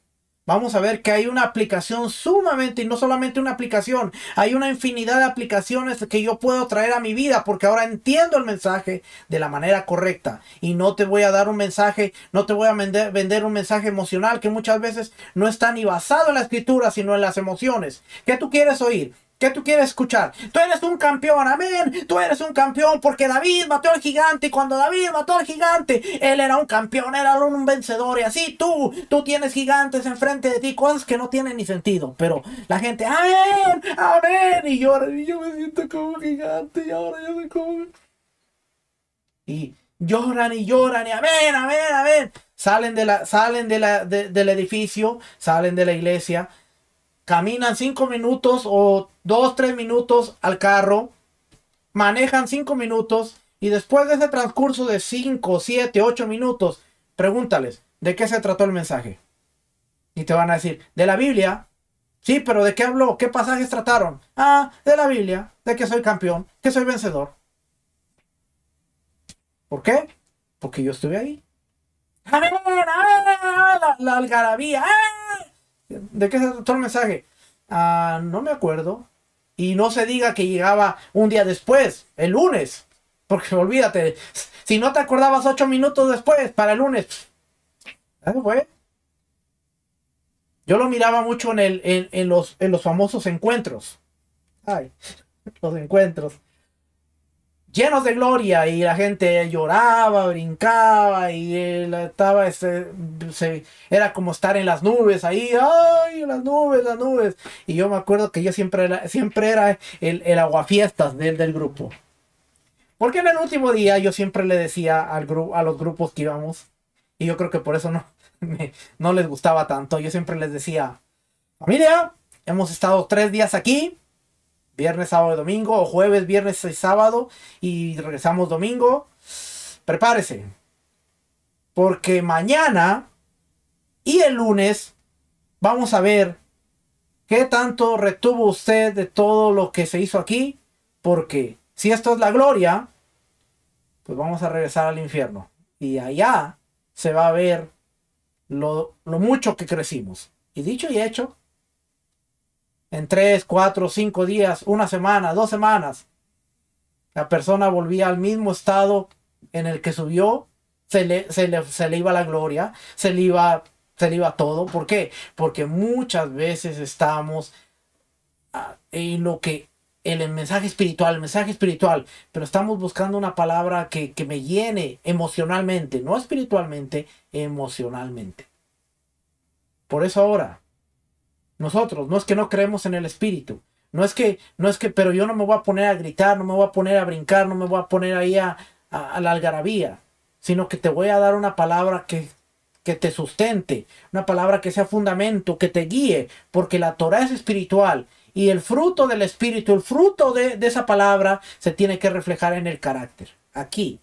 [SPEAKER 1] Vamos a ver que hay una aplicación sumamente, y no solamente una aplicación, hay una infinidad de aplicaciones que yo puedo traer a mi vida porque ahora entiendo el mensaje de la manera correcta. Y no te voy a dar un mensaje, no te voy a vender, un mensaje emocional que muchas veces no está ni basado en la escritura, sino en las emociones. ¿Qué tú quieres oír? ¿Qué tú quieres escuchar? Tú eres un campeón, amén. Tú eres un campeón porque David mató al gigante. Y cuando David mató al gigante, él era un campeón, era un vencedor. Y así tú, tú tienes gigantes enfrente de ti, cosas que no tienen ni sentido. Pero la gente, amén, amén. Y lloran. y yo me siento como gigante y ahora yo soy como... Y lloran y lloran y amén, amén, amén. Salen, de la, salen del edificio, salen de la iglesia. Caminan cinco minutos o dos, tres minutos al carro, manejan cinco minutos y después de ese transcurso de cinco, siete, ocho minutos, pregúntales, ¿de qué se trató el mensaje? Y te van a decir, de la Biblia. Sí, pero ¿de qué habló? ¿Qué pasajes trataron? Ah, de la Biblia, de que soy campeón, que soy vencedor. ¿Por qué? Porque yo estuve ahí. ¡Ah, la, algarabía! ¡Ah! ¿De qué se trató el mensaje? Ah, no me acuerdo. Y no se diga que llegaba un día después, el lunes. Porque olvídate, si no te acordabas ocho minutos después, para el lunes. Yo lo miraba mucho en, el, en, los, en los famosos encuentros. Ay, los encuentros llenos de gloria y la gente lloraba, brincaba y él estaba, ese, era como estar en las nubes ahí, ay, las nubes, las nubes. Y yo me acuerdo que yo siempre era, siempre era el, el aguafiestas del, del grupo. Porque en el último día yo siempre le decía al grupo a los grupos que íbamos, y yo creo que por eso no, no les gustaba tanto, yo siempre les decía, familia, hemos estado tres días aquí, Viernes, sábado, domingo, o jueves, viernes y sábado, y regresamos domingo. Prepárese. Porque mañana y el lunes vamos a ver qué tanto retuvo usted de todo lo que se hizo aquí. Porque si esto es la gloria, pues vamos a regresar al infierno. Y allá se va a ver lo, lo mucho que crecimos. Y dicho y hecho, en tres, cuatro, cinco días, una semana, dos semanas, la persona volvía al mismo estado en el que subió, se le, se le, iba la gloria, se le iba, se iba todo. ¿Por qué? Porque muchas veces estamos ah, en lo que en el, mensaje espiritual, el mensaje espiritual, pero estamos buscando una palabra que, que me llene emocionalmente, no espiritualmente, emocionalmente. Por eso ahora, nosotros, no es que no creemos en el espíritu. No es que, no es que, pero yo no me voy a poner a gritar, no me voy a poner a brincar, no me voy a poner ahí a, la algarabía, sino que te voy a dar una palabra que, que te sustente, una palabra que sea fundamento, que te guíe, porque la Torah es espiritual y el fruto del espíritu, el fruto de esa palabra se tiene que reflejar en el carácter, aquí.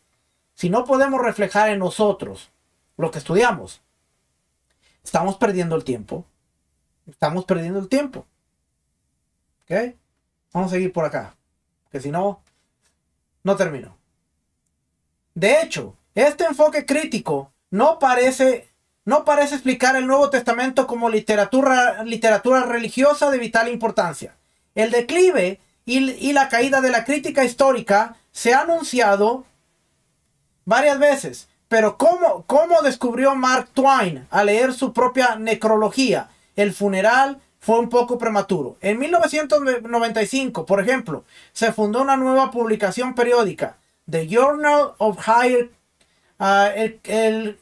[SPEAKER 1] Si no podemos reflejar en nosotros lo que estudiamos, estamos perdiendo el tiempo, Estamos perdiendo el tiempo. ¿Ok? Vamos a seguir por acá. Que si no, no termino. De hecho, este enfoque crítico no parece, no parece explicar el Nuevo Testamento como literatura, literatura religiosa de vital importancia. El declive y, la caída de la crítica histórica se ha anunciado varias veces. Pero ¿cómo, ¿cómo descubrió Mark Twain al leer su propia necrología? el funeral fue un poco prematuro. En 1995, por ejemplo, se fundó una nueva publicación periódica, The Journal of Higher... Ah, el,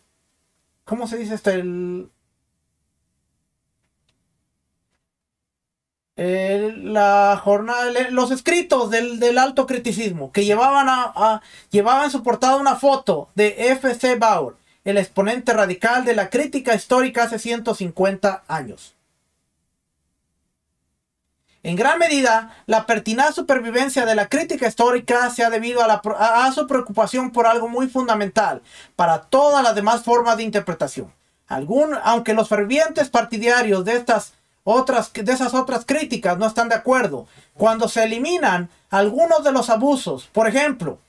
[SPEAKER 1] ¿Cómo se dice esto? El, la los escritos del, alto criticismo, que llevaban a, llevaban en su portada una foto de F.C. Bauer el exponente radical de la crítica histórica hace 150 años. En gran medida, la pertinaz supervivencia de la crítica histórica se ha debido a, su preocupación por algo muy fundamental para todas las demás formas de interpretación. aunque los fervientes partidarios de, estas otras, de esas otras críticas no están de acuerdo, cuando se eliminan algunos de los abusos, por ejemplo,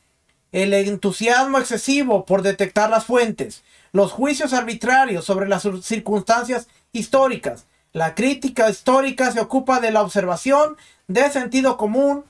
[SPEAKER 1] el entusiasmo excesivo por detectar las fuentes, los juicios arbitrarios sobre las circunstancias históricas. La crítica histórica se ocupa de la observación de sentido común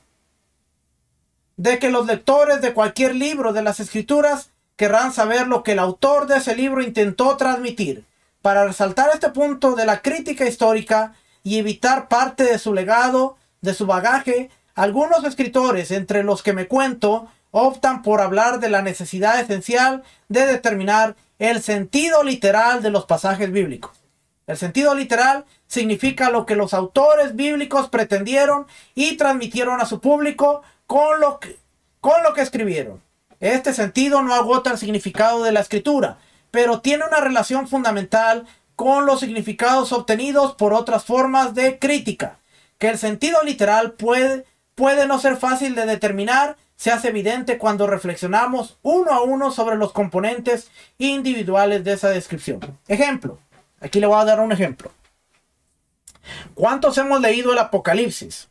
[SPEAKER 1] de que los lectores de cualquier libro de las escrituras querrán saber lo que el autor de ese libro intentó transmitir. Para resaltar este punto de la crítica histórica y evitar parte de su legado, de su bagaje, algunos escritores, entre los que me cuento, optan por hablar de la necesidad esencial de determinar el sentido literal de los pasajes bíblicos. El sentido literal significa lo que los autores bíblicos pretendieron y transmitieron a su público con lo que, con lo que escribieron. Este sentido no agota el significado de la escritura, pero tiene una relación fundamental con los significados obtenidos por otras formas de crítica, que el sentido literal puede, puede no ser fácil de determinar se hace evidente cuando reflexionamos uno a uno sobre los componentes individuales de esa descripción. Ejemplo, aquí le voy a dar un ejemplo. ¿Cuántos hemos leído el Apocalipsis?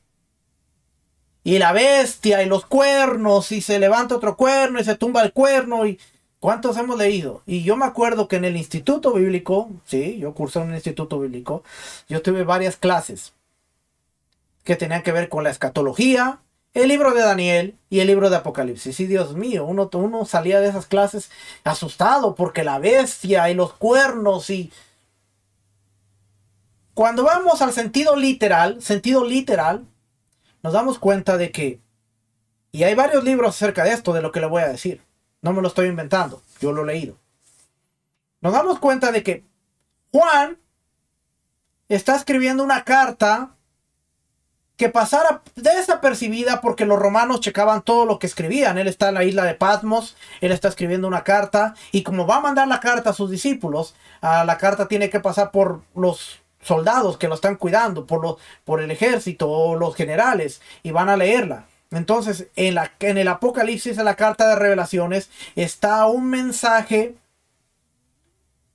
[SPEAKER 1] Y la bestia y los cuernos y se levanta otro cuerno y se tumba el cuerno y ¿cuántos hemos leído? Y yo me acuerdo que en el instituto bíblico, sí, yo cursé en un instituto bíblico, yo tuve varias clases que tenían que ver con la escatología, el libro de Daniel y el libro de Apocalipsis. Y Dios mío, uno, uno salía de esas clases asustado porque la bestia y los cuernos y... Cuando vamos al sentido literal, sentido literal, nos damos cuenta de que... Y hay varios libros acerca de esto, de lo que le voy a decir. No me lo estoy inventando, yo lo he leído. Nos damos cuenta de que Juan está escribiendo una carta que pasara desapercibida porque los romanos checaban todo lo que escribían. Él está en la isla de Patmos, él está escribiendo una carta y como va a mandar la carta a sus discípulos, ah, la carta tiene que pasar por los soldados que lo están cuidando, por, los por el ejército o los generales y van a leerla. Entonces, en, la, en el Apocalipsis, en la carta de revelaciones, está un mensaje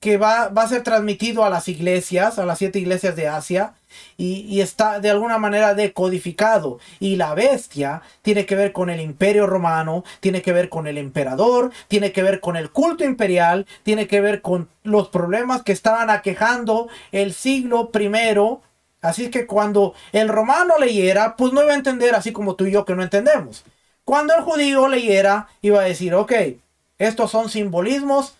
[SPEAKER 1] que va, a ser transmitido a las iglesias, a las siete iglesias de Asia, y, y, está de alguna manera decodificado. Y la bestia tiene que ver con el imperio romano, tiene que ver con el emperador, tiene que ver con el culto imperial, tiene que ver con los problemas que estaban aquejando el siglo primero. Así que cuando el romano leyera, pues no iba a entender así como tú y yo que no entendemos. Cuando el judío leyera, iba a decir, ok, estos son simbolismos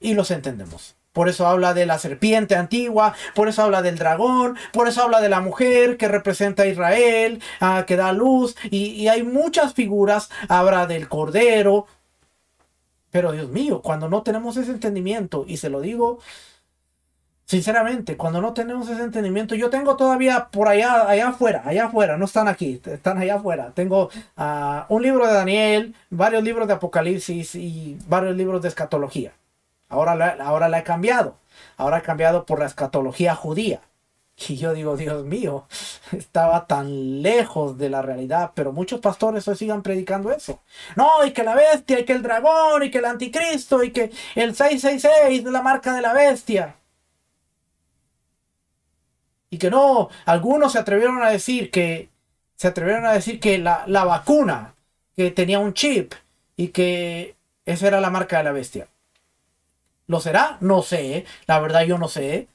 [SPEAKER 1] y los entendemos. Por eso habla de la serpiente antigua, por eso habla del dragón, por eso habla de la mujer que representa a Israel, ah, que da luz, y, hay muchas figuras, habla del cordero. Pero Dios mío, cuando no tenemos ese entendimiento, y se lo digo sinceramente, cuando no tenemos ese entendimiento, yo tengo todavía por allá, allá afuera, allá afuera, no están aquí, están allá afuera. Tengo ah, un libro de Daniel, varios libros de Apocalipsis y varios libros de escatología. Ahora la, ahora he cambiado. Ahora he cambiado por la escatología judía. Y yo digo, Dios mío, estaba tan lejos de la realidad, pero muchos pastores hoy sigan predicando eso. No, y que la bestia, y que el dragón, y que el anticristo, y que el 666 es la marca de la bestia. Y que no, algunos se atrevieron a decir que, se atrevieron a decir que la, la vacuna, que tenía un chip, y que esa era la marca de la bestia. ¿Lo será? No sé. ¿eh? La verdad yo no sé. ¿eh?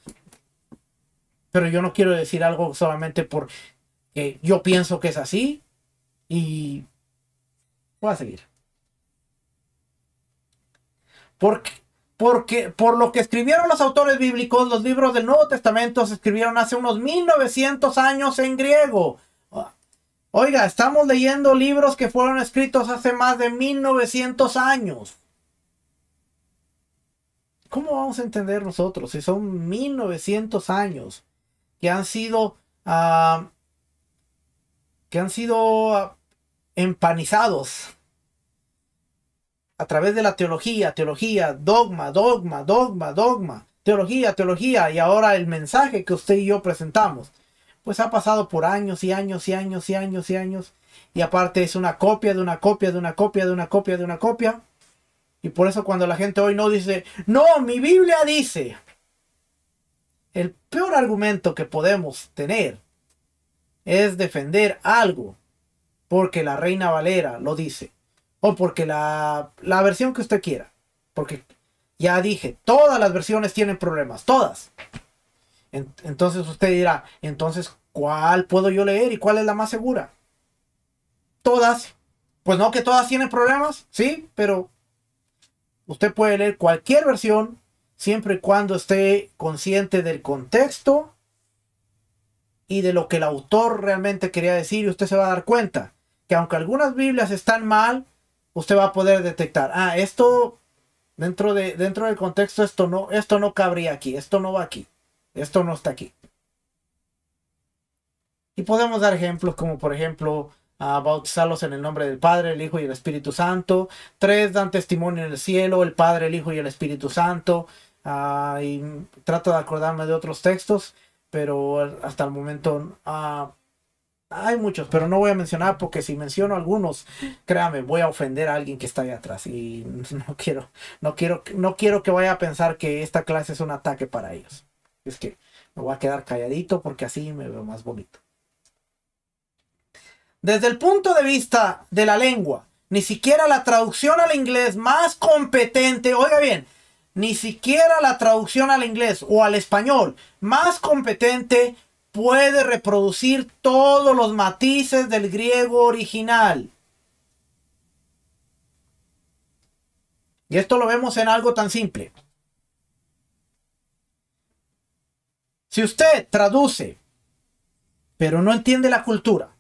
[SPEAKER 1] Pero yo no quiero decir algo solamente porque yo pienso que es así. Y voy a seguir. Porque, porque por lo que escribieron los autores bíblicos, los libros del Nuevo Testamento se escribieron hace unos 1900 años en griego. Oiga, estamos leyendo libros que fueron escritos hace más de 1900 años. ¿cómo vamos a entender nosotros si son 1900 años que han sido ah, que han sido ah, empanizados a través de la teología, teología, dogma, dogma, dogma, dogma, teología, teología y ahora el mensaje que usted y yo presentamos? Pues ha pasado por años y años y años y años y años y aparte es una copia de una copia de una copia de una copia. De una copia y por eso cuando la gente hoy no dice, no, mi Biblia dice, el peor argumento que podemos tener es defender algo porque la Reina Valera lo dice o porque la, versión que usted quiera. Porque ya dije, todas las versiones tienen problemas, todas. Entonces usted dirá, entonces, ¿cuál puedo yo leer y cuál es la más segura? Todas. Pues no que todas tienen problemas, sí, pero Usted puede leer cualquier versión siempre y cuando esté consciente del contexto y de lo que el autor realmente quería decir y usted se va a dar cuenta que aunque algunas Biblias están mal, usted va a poder detectar, ah, esto dentro, de, dentro del contexto, esto no, esto no cabría aquí, esto no va aquí, esto no está aquí. Y podemos dar ejemplos como por ejemplo a bautizarlos en el nombre del Padre, el Hijo y el Espíritu Santo. Tres, dan testimonio en el cielo, el Padre, el Hijo y el Espíritu Santo. Ah, trato de acordarme de otros textos, pero hasta el momento ah, hay muchos, pero no voy a mencionar porque si menciono algunos, créame, voy a ofender a alguien que está ahí atrás y no quiero, no quiero, no quiero que vaya a pensar que esta clase es un ataque para ellos. Es que me voy a quedar calladito porque así me veo más bonito. Desde el punto de vista de la lengua, ni siquiera la traducción al inglés más competente, oiga bien, ni siquiera la traducción al inglés o al español más competente puede reproducir todos los matices del griego original. Y esto lo vemos en algo tan simple. Si usted traduce, pero no entiende la cultura,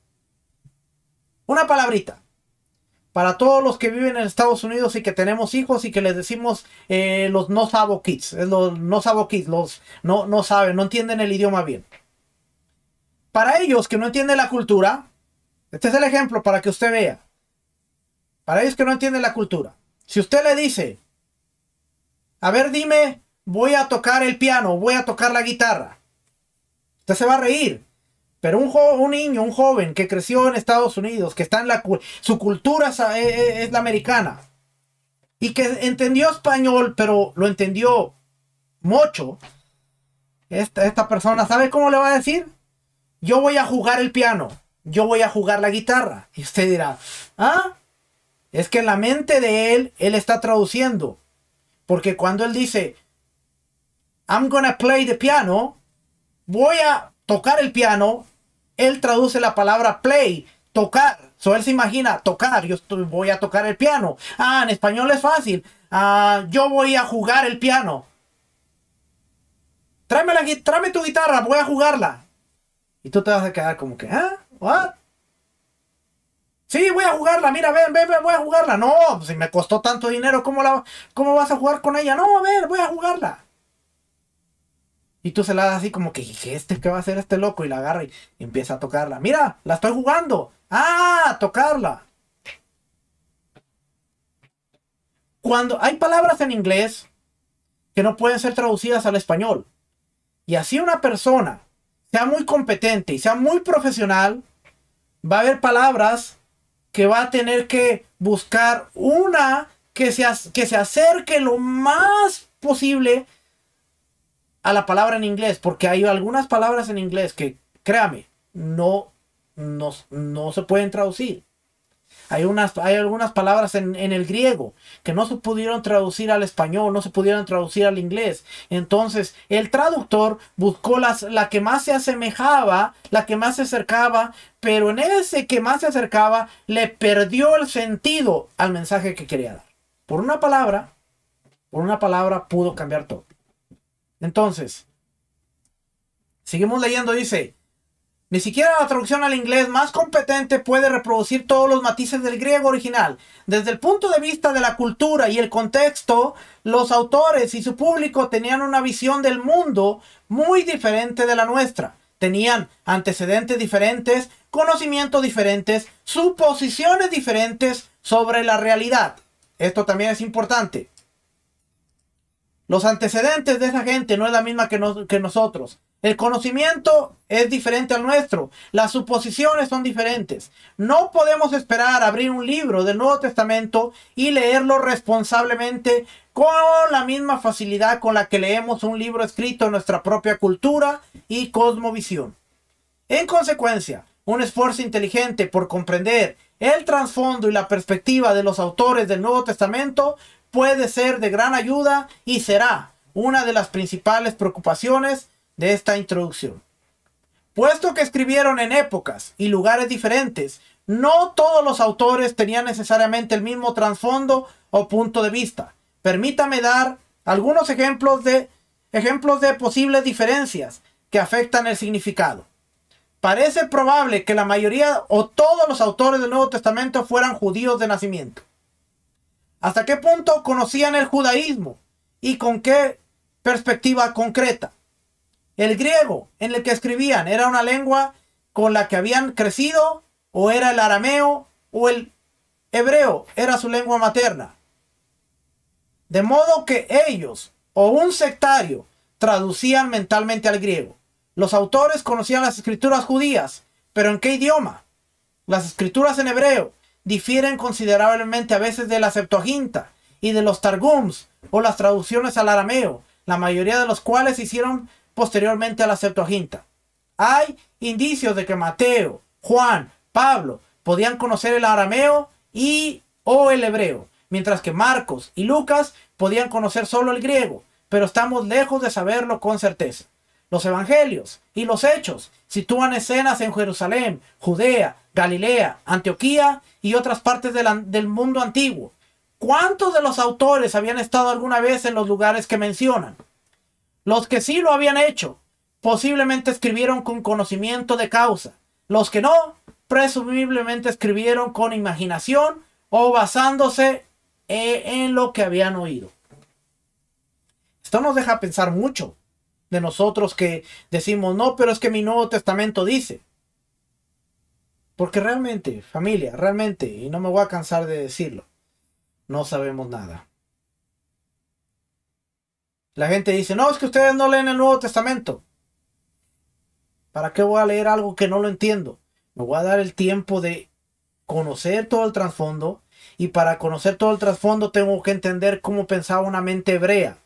[SPEAKER 1] una palabrita. Para todos los que viven en Estados Unidos y que tenemos hijos y que les decimos eh, los no sabo kids, los no sabo kids, los no, no saben, no entienden el idioma bien. Para ellos que no entienden la cultura, este es el ejemplo para que usted vea. Para ellos que no entienden la cultura. Si usted le dice, a ver, dime, voy a tocar el piano, voy a tocar la guitarra. Usted se va a reír. Pero un, niño, un joven que creció en Estados Unidos, que está en la... Su cultura e, e, es, la americana. Y que entendió español, pero lo entendió mucho. Esta, esta persona, ¿sabe cómo le va a decir? Yo voy a jugar el piano. Yo voy a jugar la guitarra. Y usted dirá, ¿ah? Es que en la mente de él, él está traduciendo. Porque cuando él dice, I'm gonna play the piano, voy a tocar el piano, él traduce la palabra play, tocar. So él se imagina tocar, yo voy a tocar el piano. Ah, en español es fácil. Ah, yo voy a jugar el piano. Tráeme, la, tu guitarra, voy a jugarla. Y tú te vas a quedar como que, ¿ah? ¿What? Sí, voy a jugarla, mira, ven, ven, voy a jugarla. No, si me costó tanto dinero, ¿cómo, la, ¿cómo vas a jugar con ella? No, a ver, voy a jugarla. Y tú se la das así como que, ¿este qué va a hacer este loco? Y la agarra y empieza a tocarla. ¡Mira! ¡La estoy jugando! ¡Ah! ¡Tocarla! Cuando hay palabras en inglés que no pueden ser traducidas al español. Y así una persona sea muy competente y sea muy profesional, va a haber palabras que va a tener que buscar una que se, que se acerque lo más posible a la palabra en inglés, porque hay algunas palabras en inglés que, créame, no, no, se pueden traducir. Hay, unas, hay algunas palabras en, el griego que no se pudieron traducir al español, no se pudieron traducir al inglés. Entonces, el traductor buscó las, la que más se asemejaba, la que más se acercaba, pero en ese que más se acercaba le perdió el sentido al mensaje que quería dar. Por una palabra, por una palabra pudo cambiar todo. Entonces, seguimos leyendo, dice, ni siquiera la traducción al inglés más competente puede reproducir todos los matices del griego original. Desde el punto de vista de la cultura y el contexto, los autores y su público tenían una visión del mundo muy diferente de la nuestra. Tenían antecedentes diferentes, conocimientos diferentes, suposiciones diferentes sobre la realidad. Esto también es importante. Los antecedentes de esa gente no es la misma que, que nosotros. El conocimiento es diferente al nuestro. Las suposiciones son diferentes. No podemos esperar abrir un libro del Nuevo Testamento y leerlo responsablemente con la misma facilidad con la que leemos un libro escrito en nuestra propia cultura y cosmovisión. En consecuencia, un esfuerzo inteligente por comprender el trasfondo y la perspectiva de los autores del Nuevo Testamento puede ser de gran ayuda y será una de las principales preocupaciones de esta introducción. Puesto que escribieron en épocas y lugares diferentes, no todos los autores tenían necesariamente el mismo trasfondo o punto de vista. Permítame dar algunos ejemplos de, ejemplos de posibles diferencias que afectan el significado. Parece probable que la mayoría o todos los autores del Nuevo Testamento fueran judíos de nacimiento. ¿Hasta qué punto conocían el judaísmo? ¿Y con qué perspectiva concreta? El griego en el que escribían era una lengua con la que habían crecido o era el arameo o el hebreo era su lengua materna. De modo que ellos o un sectario traducían mentalmente al griego. Los autores conocían las escrituras judías, pero ¿en qué idioma? Las escrituras en hebreo, difieren considerablemente a veces de la Septuaginta y de los Targums o las traducciones al arameo, la mayoría de los cuales hicieron posteriormente a la Septuaginta. Hay indicios de que Mateo, Juan, Pablo podían conocer el arameo y o el hebreo, mientras que Marcos y Lucas podían conocer solo el griego, pero estamos lejos de saberlo con certeza los evangelios y los hechos sitúan escenas en Jerusalén, Judea, Galilea, Antioquía y otras partes del mundo antiguo. ¿Cuántos de los autores habían estado alguna vez en los lugares que mencionan? Los que sí lo habían hecho, posiblemente escribieron con conocimiento de causa. Los que no, presumiblemente escribieron con imaginación o basándose eh, en lo que habían oído. Esto nos deja pensar mucho de nosotros que decimos, no, pero es que mi Nuevo Testamento dice. Porque realmente, familia, realmente, y no me voy a cansar de decirlo, no sabemos nada. La gente dice, no, es que ustedes no leen el Nuevo Testamento. ¿Para qué voy a leer algo que no lo entiendo? Me voy a dar el tiempo de conocer todo el trasfondo. Y para conocer todo el trasfondo tengo que entender cómo pensaba una mente hebrea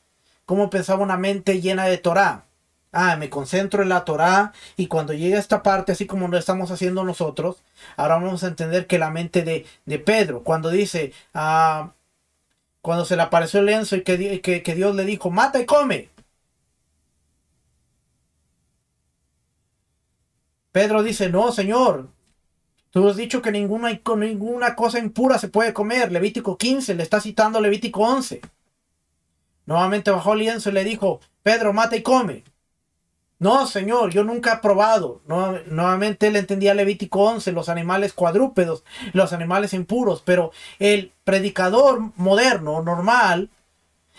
[SPEAKER 1] ¿Cómo pensaba una mente llena de Torah? Ah, me concentro en la Torah y cuando llegue a esta parte, así como lo estamos haciendo nosotros, ahora vamos a entender que la mente de, de Pedro, cuando dice, ah, cuando se le apareció el lenzo y que, que, Dios le dijo, mata y come. Pedro dice, no, Señor, Tú has dicho que ninguna, ninguna cosa impura se puede comer. Levítico 15, le está citando Levítico 11. Nuevamente bajó el lienzo y le dijo, Pedro, mata y come. No, Señor, yo nunca he probado. nuevamente él entendía Levítico 11, los animales cuadrúpedos, los animales impuros, pero el predicador moderno, normal,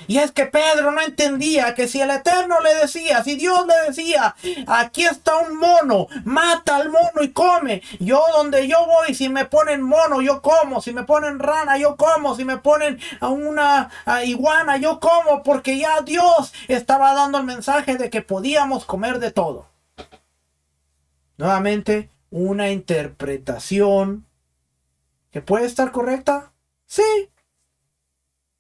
[SPEAKER 1] y es que Pedro no entendía que si el Eterno le decía, si Dios le decía, aquí está un mono, mata al mono y come. Yo donde yo voy, si me ponen mono, yo como. Si me ponen rana, yo como. Si me ponen a una iguana, yo como. Porque ya Dios estaba dando el mensaje de que podíamos comer de todo. Nuevamente, una interpretación que puede estar correcta. Sí,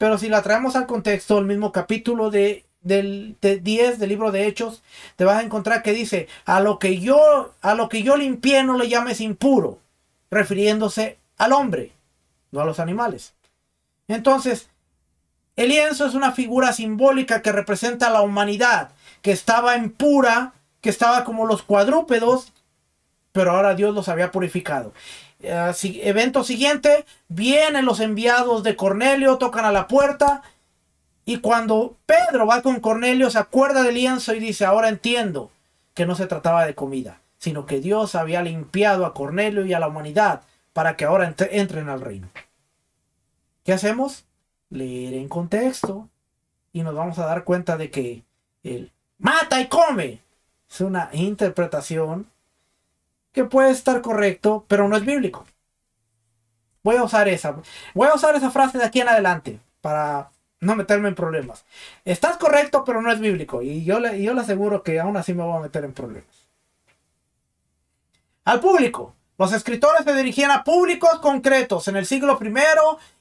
[SPEAKER 1] pero si la traemos al contexto, el mismo capítulo de del 10 del libro de Hechos, te vas a encontrar que dice, a lo que yo a lo que yo limpié no le llames impuro, refiriéndose al hombre, no a los animales. Entonces, el lienzo es una figura simbólica que representa a la humanidad, que estaba impura, que estaba como los cuadrúpedos, pero ahora Dios los había purificado. Eh, evento siguiente, vienen los enviados de Cornelio, tocan a la puerta. Y cuando Pedro va con Cornelio, se acuerda del lienzo y dice, ahora entiendo que no se trataba de comida, sino que Dios había limpiado a Cornelio y a la humanidad para que ahora entren al reino. ¿Qué hacemos? Leer en contexto y nos vamos a dar cuenta de que el mata y come es una interpretación que puede estar correcto, pero no es bíblico. Voy a usar esa. Voy a usar esa frase de aquí en adelante para no meterme en problemas. Estás correcto, pero no es bíblico. Y yo le, yo le aseguro que aún así me voy a meter en problemas. Al público. Los escritores se dirigían a públicos concretos en el siglo I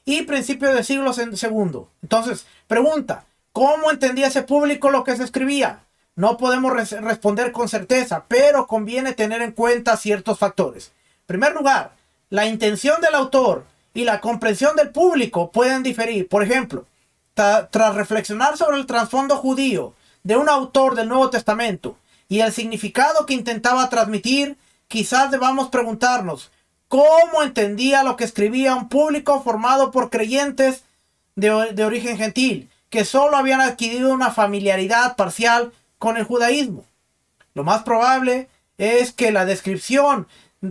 [SPEAKER 1] y principio del siglo segundo. Entonces, pregunta, ¿cómo entendía ese público lo que se escribía? No podemos responder con certeza, pero conviene tener en cuenta ciertos factores. En primer lugar, la intención del autor y la comprensión del público pueden diferir. Por ejemplo, tras reflexionar sobre el trasfondo judío de un autor del Nuevo Testamento y el significado que intentaba transmitir, quizás debamos preguntarnos cómo entendía lo que escribía un público formado por creyentes de, de origen gentil, que solo habían adquirido una familiaridad parcial con el judaísmo. Lo más probable es que la descripción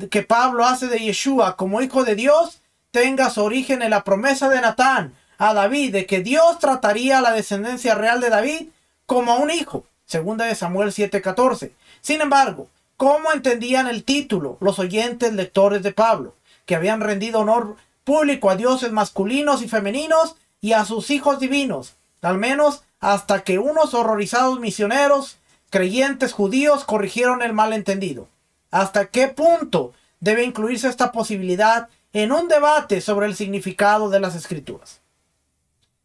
[SPEAKER 1] que Pablo hace de Yeshua como hijo de Dios tenga su origen en la promesa de Natán a David de que Dios trataría a la descendencia real de David como a un hijo. Segunda de Samuel 7:14. Sin embargo, ¿cómo entendían el título los oyentes lectores de Pablo, que habían rendido honor público a dioses masculinos y femeninos y a sus hijos divinos, al menos hasta que unos horrorizados misioneros, creyentes judíos, corrigieron el malentendido. ¿Hasta qué punto debe incluirse esta posibilidad en un debate sobre el significado de las escrituras?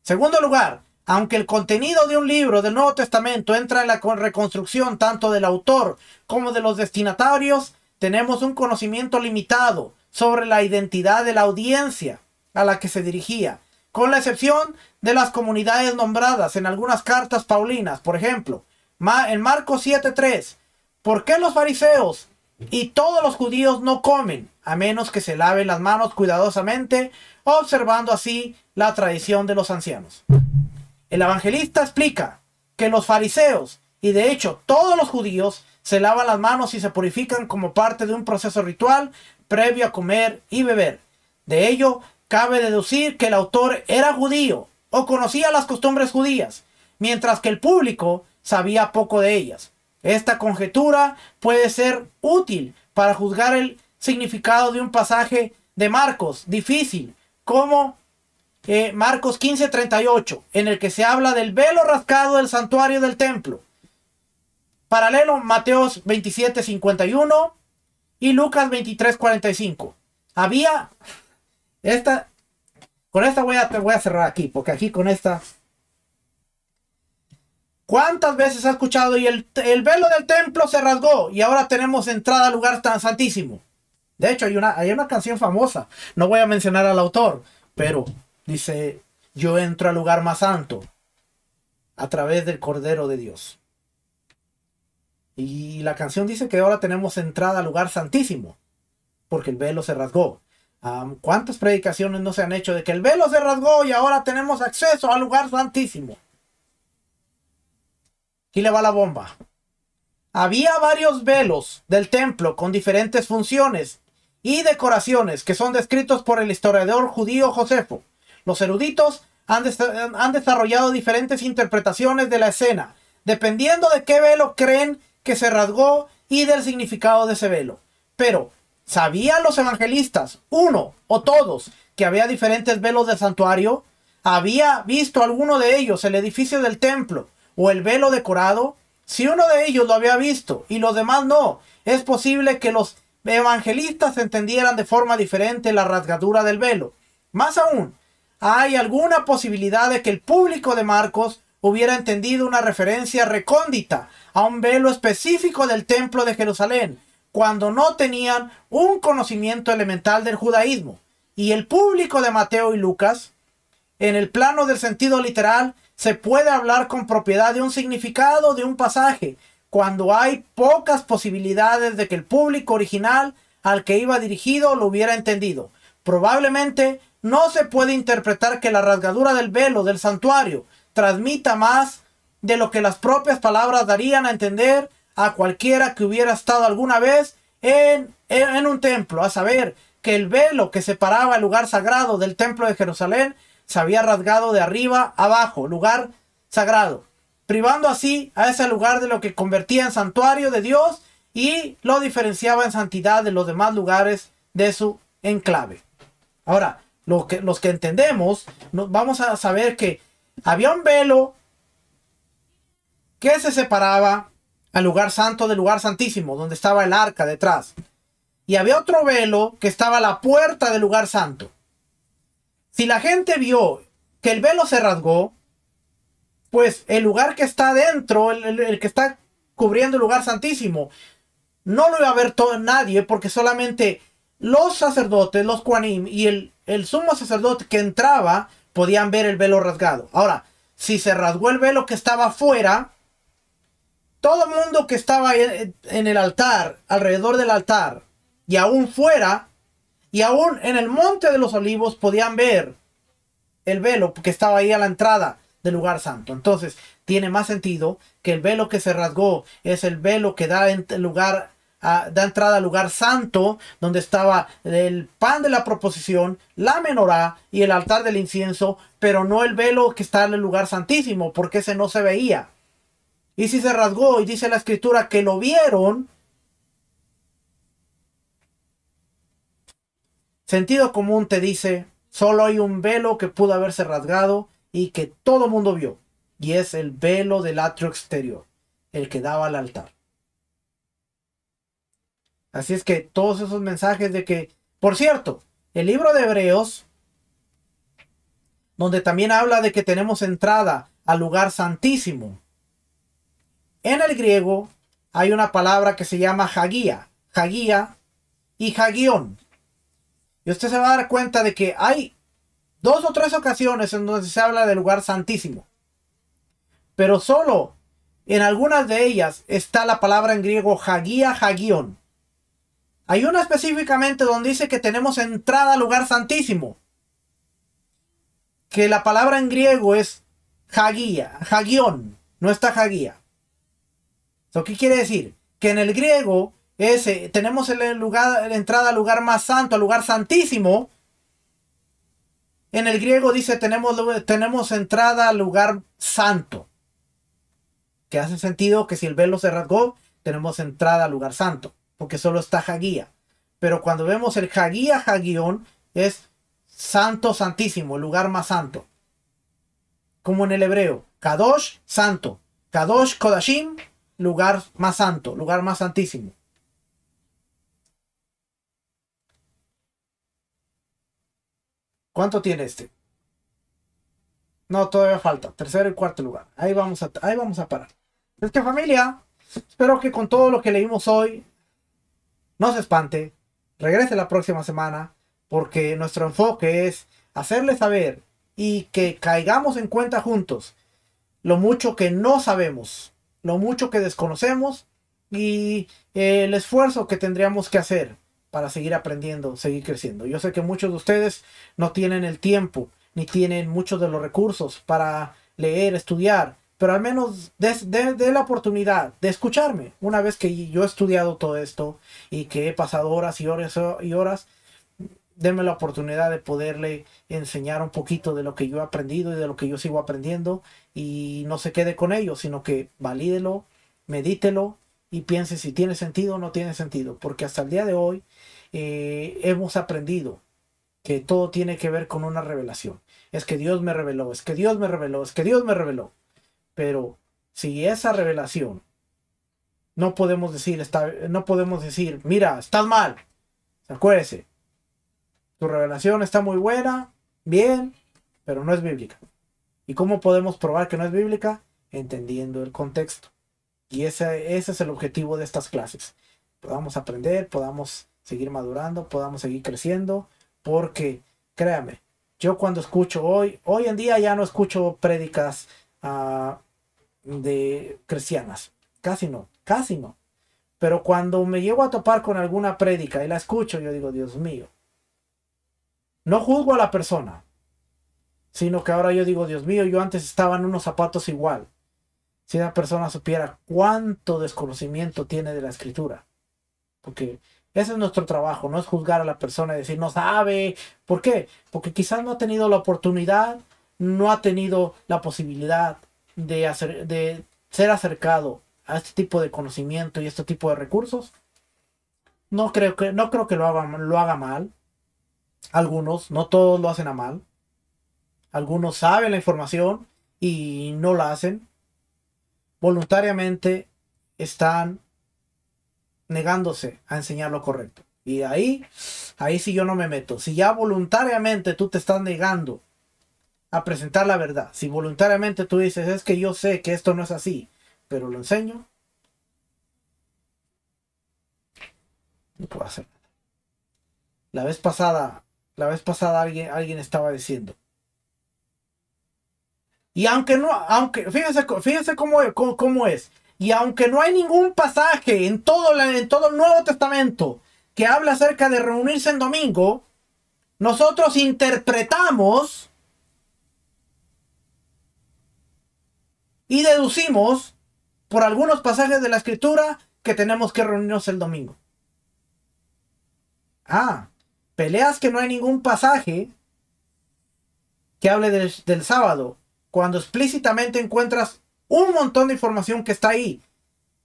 [SPEAKER 1] Segundo lugar, aunque el contenido de un libro del Nuevo Testamento entra en la reconstrucción tanto del autor como de los destinatarios, tenemos un conocimiento limitado sobre la identidad de la audiencia a la que se dirigía con la excepción de las comunidades nombradas en algunas cartas paulinas, por ejemplo, en Marcos 7:3, ¿por qué los fariseos y todos los judíos no comen a menos que se laven las manos cuidadosamente, observando así la tradición de los ancianos? El evangelista explica que los fariseos y de hecho todos los judíos se lavan las manos y se purifican como parte de un proceso ritual previo a comer y beber. De ello Cabe deducir que el autor era judío o conocía las costumbres judías, mientras que el público sabía poco de ellas. Esta conjetura puede ser útil para juzgar el significado de un pasaje de Marcos difícil, como eh, Marcos 15:38, en el que se habla del velo rascado del santuario del templo. Paralelo Mateos 27:51 y Lucas 23:45. Había esta, con esta voy a, te voy a cerrar aquí, porque aquí con esta... ¿Cuántas veces has escuchado? Y el, el velo del templo se rasgó y ahora tenemos entrada al lugar tan santísimo. De hecho, hay una, hay una canción famosa. No voy a mencionar al autor, pero dice, yo entro al lugar más santo a través del Cordero de Dios. Y la canción dice que ahora tenemos entrada al lugar santísimo, porque el velo se rasgó. ¿Cuántas predicaciones no se han hecho de que el velo se rasgó y ahora tenemos acceso al lugar santísimo? Aquí le va la bomba. Había varios velos del templo con diferentes funciones y decoraciones que son descritos por el historiador judío Josefo. Los eruditos han, han desarrollado diferentes interpretaciones de la escena, dependiendo de qué velo creen que se rasgó y del significado de ese velo. Pero ¿Sabían los evangelistas, uno o todos, que había diferentes velos del santuario? ¿Había visto alguno de ellos el edificio del templo o el velo decorado? Si uno de ellos lo había visto y los demás no, es posible que los evangelistas entendieran de forma diferente la rasgadura del velo. Más aún, hay alguna posibilidad de que el público de Marcos hubiera entendido una referencia recóndita a un velo específico del templo de Jerusalén cuando no tenían un conocimiento elemental del judaísmo. Y el público de Mateo y Lucas, en el plano del sentido literal, se puede hablar con propiedad de un significado de un pasaje, cuando hay pocas posibilidades de que el público original al que iba dirigido lo hubiera entendido. Probablemente no se puede interpretar que la rasgadura del velo del santuario transmita más de lo que las propias palabras darían a entender a cualquiera que hubiera estado alguna vez en, un templo, a saber, que el velo que separaba el lugar sagrado del templo de Jerusalén se había rasgado de arriba abajo, lugar sagrado, privando así a ese lugar de lo que convertía en santuario de Dios y lo diferenciaba en santidad de los demás lugares de su enclave. Ahora, lo que, los que entendemos, vamos a saber que había un velo que se separaba al lugar santo del lugar santísimo, donde estaba el arca detrás. Y había otro velo que estaba a la puerta del lugar santo. Si la gente vio que el velo se rasgó, pues el lugar que está dentro, el, que está cubriendo el lugar santísimo, no lo iba a ver todo, nadie, porque solamente los sacerdotes, los Kuanim y el, el sumo sacerdote que entraba podían ver el velo rasgado. Ahora, si se rasgó el velo que estaba afuera, todo el mundo que estaba eh, en el altar, alrededor del altar, y aún fuera, y aún en el monte de los olivos podían ver el velo que estaba ahí a la entrada del lugar santo. Entonces, tiene más sentido que el velo que se rasgó es el velo que da lugar entrada al lugar santo, donde estaba el pan de la proposición, la menorá y el altar del incienso, pero no el velo que está en el lugar santísimo, porque ese no se veía. Y si se rasgó y dice la escritura que lo vieron, sentido común te dice, solo hay un velo que pudo haberse rasgado y que todo mundo vio, y es el velo del atrio exterior, el que daba al altar. Así es que todos esos mensajes de que, por cierto, el libro de Hebreos, donde también habla de que tenemos entrada al lugar santísimo, en el griego hay una palabra que se llama hagía, hagía y hagión. Y usted se va a dar cuenta de que hay dos o tres ocasiones en donde se habla del lugar santísimo. Pero solo en algunas de ellas está la palabra en griego hagía, hagión. Hay una específicamente donde dice que tenemos entrada al lugar santísimo. Que la palabra en griego es hagía, hagión, no está hagía. ¿Qué quiere decir? Que en el griego ese, eh, tenemos el lugar, la entrada al lugar más santo, al lugar santísimo. En el griego dice tenemos, tenemos entrada al lugar santo. Que hace sentido que si el velo se rasgó, tenemos entrada al lugar santo, porque solo está Hagía. Pero cuando vemos el Hagía Hagión, es santo santísimo, el lugar más santo. Como en el hebreo, Kadosh, santo. Kadosh, Kodashim, lugar más santo, lugar más santísimo. ¿Cuánto tiene este? No, todavía falta. Tercero y cuarto lugar. Ahí vamos a, ahí vamos a parar. Es que familia, espero que con todo lo que leímos hoy no se espante. Regrese la próxima semana porque nuestro enfoque es hacerle saber y que caigamos en cuenta juntos lo mucho que no sabemos lo mucho que desconocemos y el esfuerzo que tendríamos que hacer para seguir aprendiendo, seguir creciendo. Yo sé que muchos de ustedes no tienen el tiempo ni tienen muchos de los recursos para leer, estudiar, pero al menos dé de, la oportunidad de escucharme. Una vez que yo he estudiado todo esto y que he pasado horas y horas y horas denme la oportunidad de poderle enseñar un poquito de lo que yo he aprendido y de lo que yo sigo aprendiendo y no se quede con ello, sino que valídelo, medítelo y piense si tiene sentido o no tiene sentido, porque hasta el día de hoy eh, hemos aprendido que todo tiene que ver con una revelación. Es que Dios me reveló, es que Dios me reveló, es que Dios me reveló. Pero si esa revelación no podemos decir, está, no podemos decir, mira, estás mal. Acuérdese, tu revelación está muy buena, bien, pero no es bíblica. ¿Y cómo podemos probar que no es bíblica? Entendiendo el contexto. Y ese, ese es el objetivo de estas clases. Podamos aprender, podamos seguir madurando, podamos seguir creciendo, porque créame, yo cuando escucho hoy, hoy en día ya no escucho prédicas ah, de cristianas, casi no, casi no. Pero cuando me llevo a topar con alguna prédica y la escucho, yo digo, Dios mío, no juzgo a la persona, sino que ahora yo digo, Dios mío, yo antes estaba en unos zapatos igual. Si la persona supiera cuánto desconocimiento tiene de la escritura, porque ese es nuestro trabajo, no es juzgar a la persona y decir, no sabe. ¿Por qué? Porque quizás no ha tenido la oportunidad, no ha tenido la posibilidad de, hacer, de ser acercado a este tipo de conocimiento y este tipo de recursos. No creo que, no creo que lo, haga, lo haga mal, algunos, no todos lo hacen a mal. Algunos saben la información y no la hacen. Voluntariamente están negándose a enseñar lo correcto. Y ahí, ahí sí yo no me meto. Si ya voluntariamente tú te estás negando a presentar la verdad, si voluntariamente tú dices, es que yo sé que esto no es así, pero lo enseño, no puedo hacer nada. La vez pasada la vez pasada alguien, alguien estaba diciendo. Y aunque no, aunque, fíjense, cómo, es. Y aunque no hay ningún pasaje en todo, en todo el Nuevo Testamento que habla acerca de reunirse en domingo, nosotros interpretamos y deducimos por algunos pasajes de la escritura que tenemos que reunirnos el domingo. Ah, Peleas que no hay ningún pasaje que hable del, sábado, cuando explícitamente encuentras un montón de información que está ahí,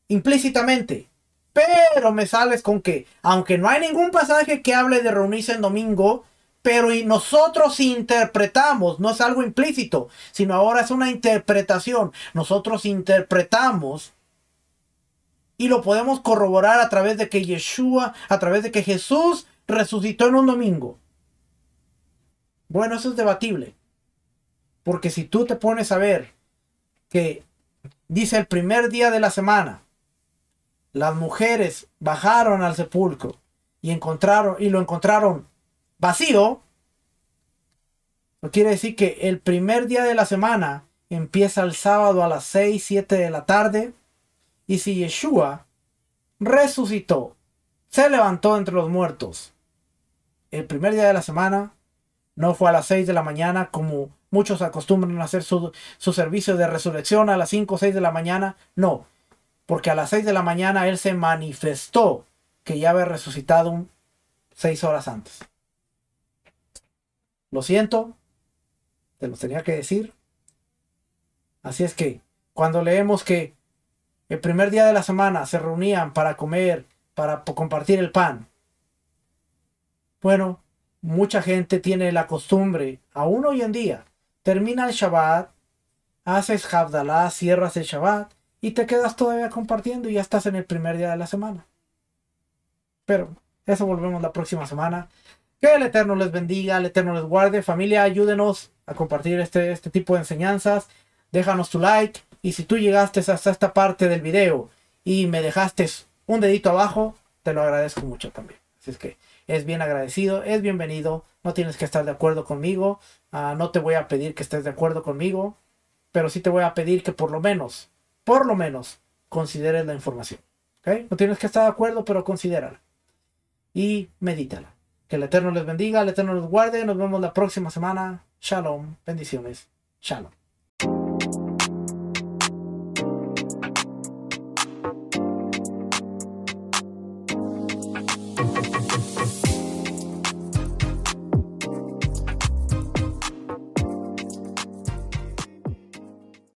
[SPEAKER 1] implícitamente. Pero me sales con que, aunque no hay ningún pasaje que hable de reunirse en domingo, pero y nosotros interpretamos, no es algo implícito, sino ahora es una interpretación. Nosotros interpretamos y lo podemos corroborar a través de que Yeshua, a través de que Jesús resucitó en un domingo. Bueno, eso es debatible. Porque si tú te pones a ver que dice el primer día de la semana, las mujeres bajaron al sepulcro y encontraron y lo encontraron vacío, no quiere decir que el primer día de la semana empieza el sábado a las 6, 7 de la tarde y si Yeshua resucitó, se levantó entre los muertos, el primer día de la semana, no fue a las 6 de la mañana como muchos acostumbran a hacer su, servicio de resurrección a las 5 o 6 de la mañana, no, porque a las 6 de la mañana él se manifestó que ya había resucitado 6 horas antes. Lo siento, te lo tenía que decir. Así es que cuando leemos que el primer día de la semana se reunían para comer, para compartir el pan, bueno, mucha gente tiene la costumbre, aún hoy en día, termina el Shabbat, haces Havdalah, cierras el Shabbat y te quedas todavía compartiendo y ya estás en el primer día de la semana. Pero eso volvemos la próxima semana. Que el Eterno les bendiga, el Eterno les guarde. Familia, ayúdenos a compartir este, este tipo de enseñanzas. Déjanos tu like. Y si tú llegaste hasta esta parte del video y me dejaste un dedito abajo, te lo agradezco mucho también. Así es que es bien agradecido, es bienvenido, no tienes que estar de acuerdo conmigo, ah, no te voy a pedir que estés de acuerdo conmigo, pero sí te voy a pedir que por lo menos, por lo menos, consideres la información. ¿okay? No tienes que estar de acuerdo, pero considérala y medítala. Que el Eterno les bendiga, el Eterno los guarde, nos vemos la próxima semana. Shalom, bendiciones, shalom.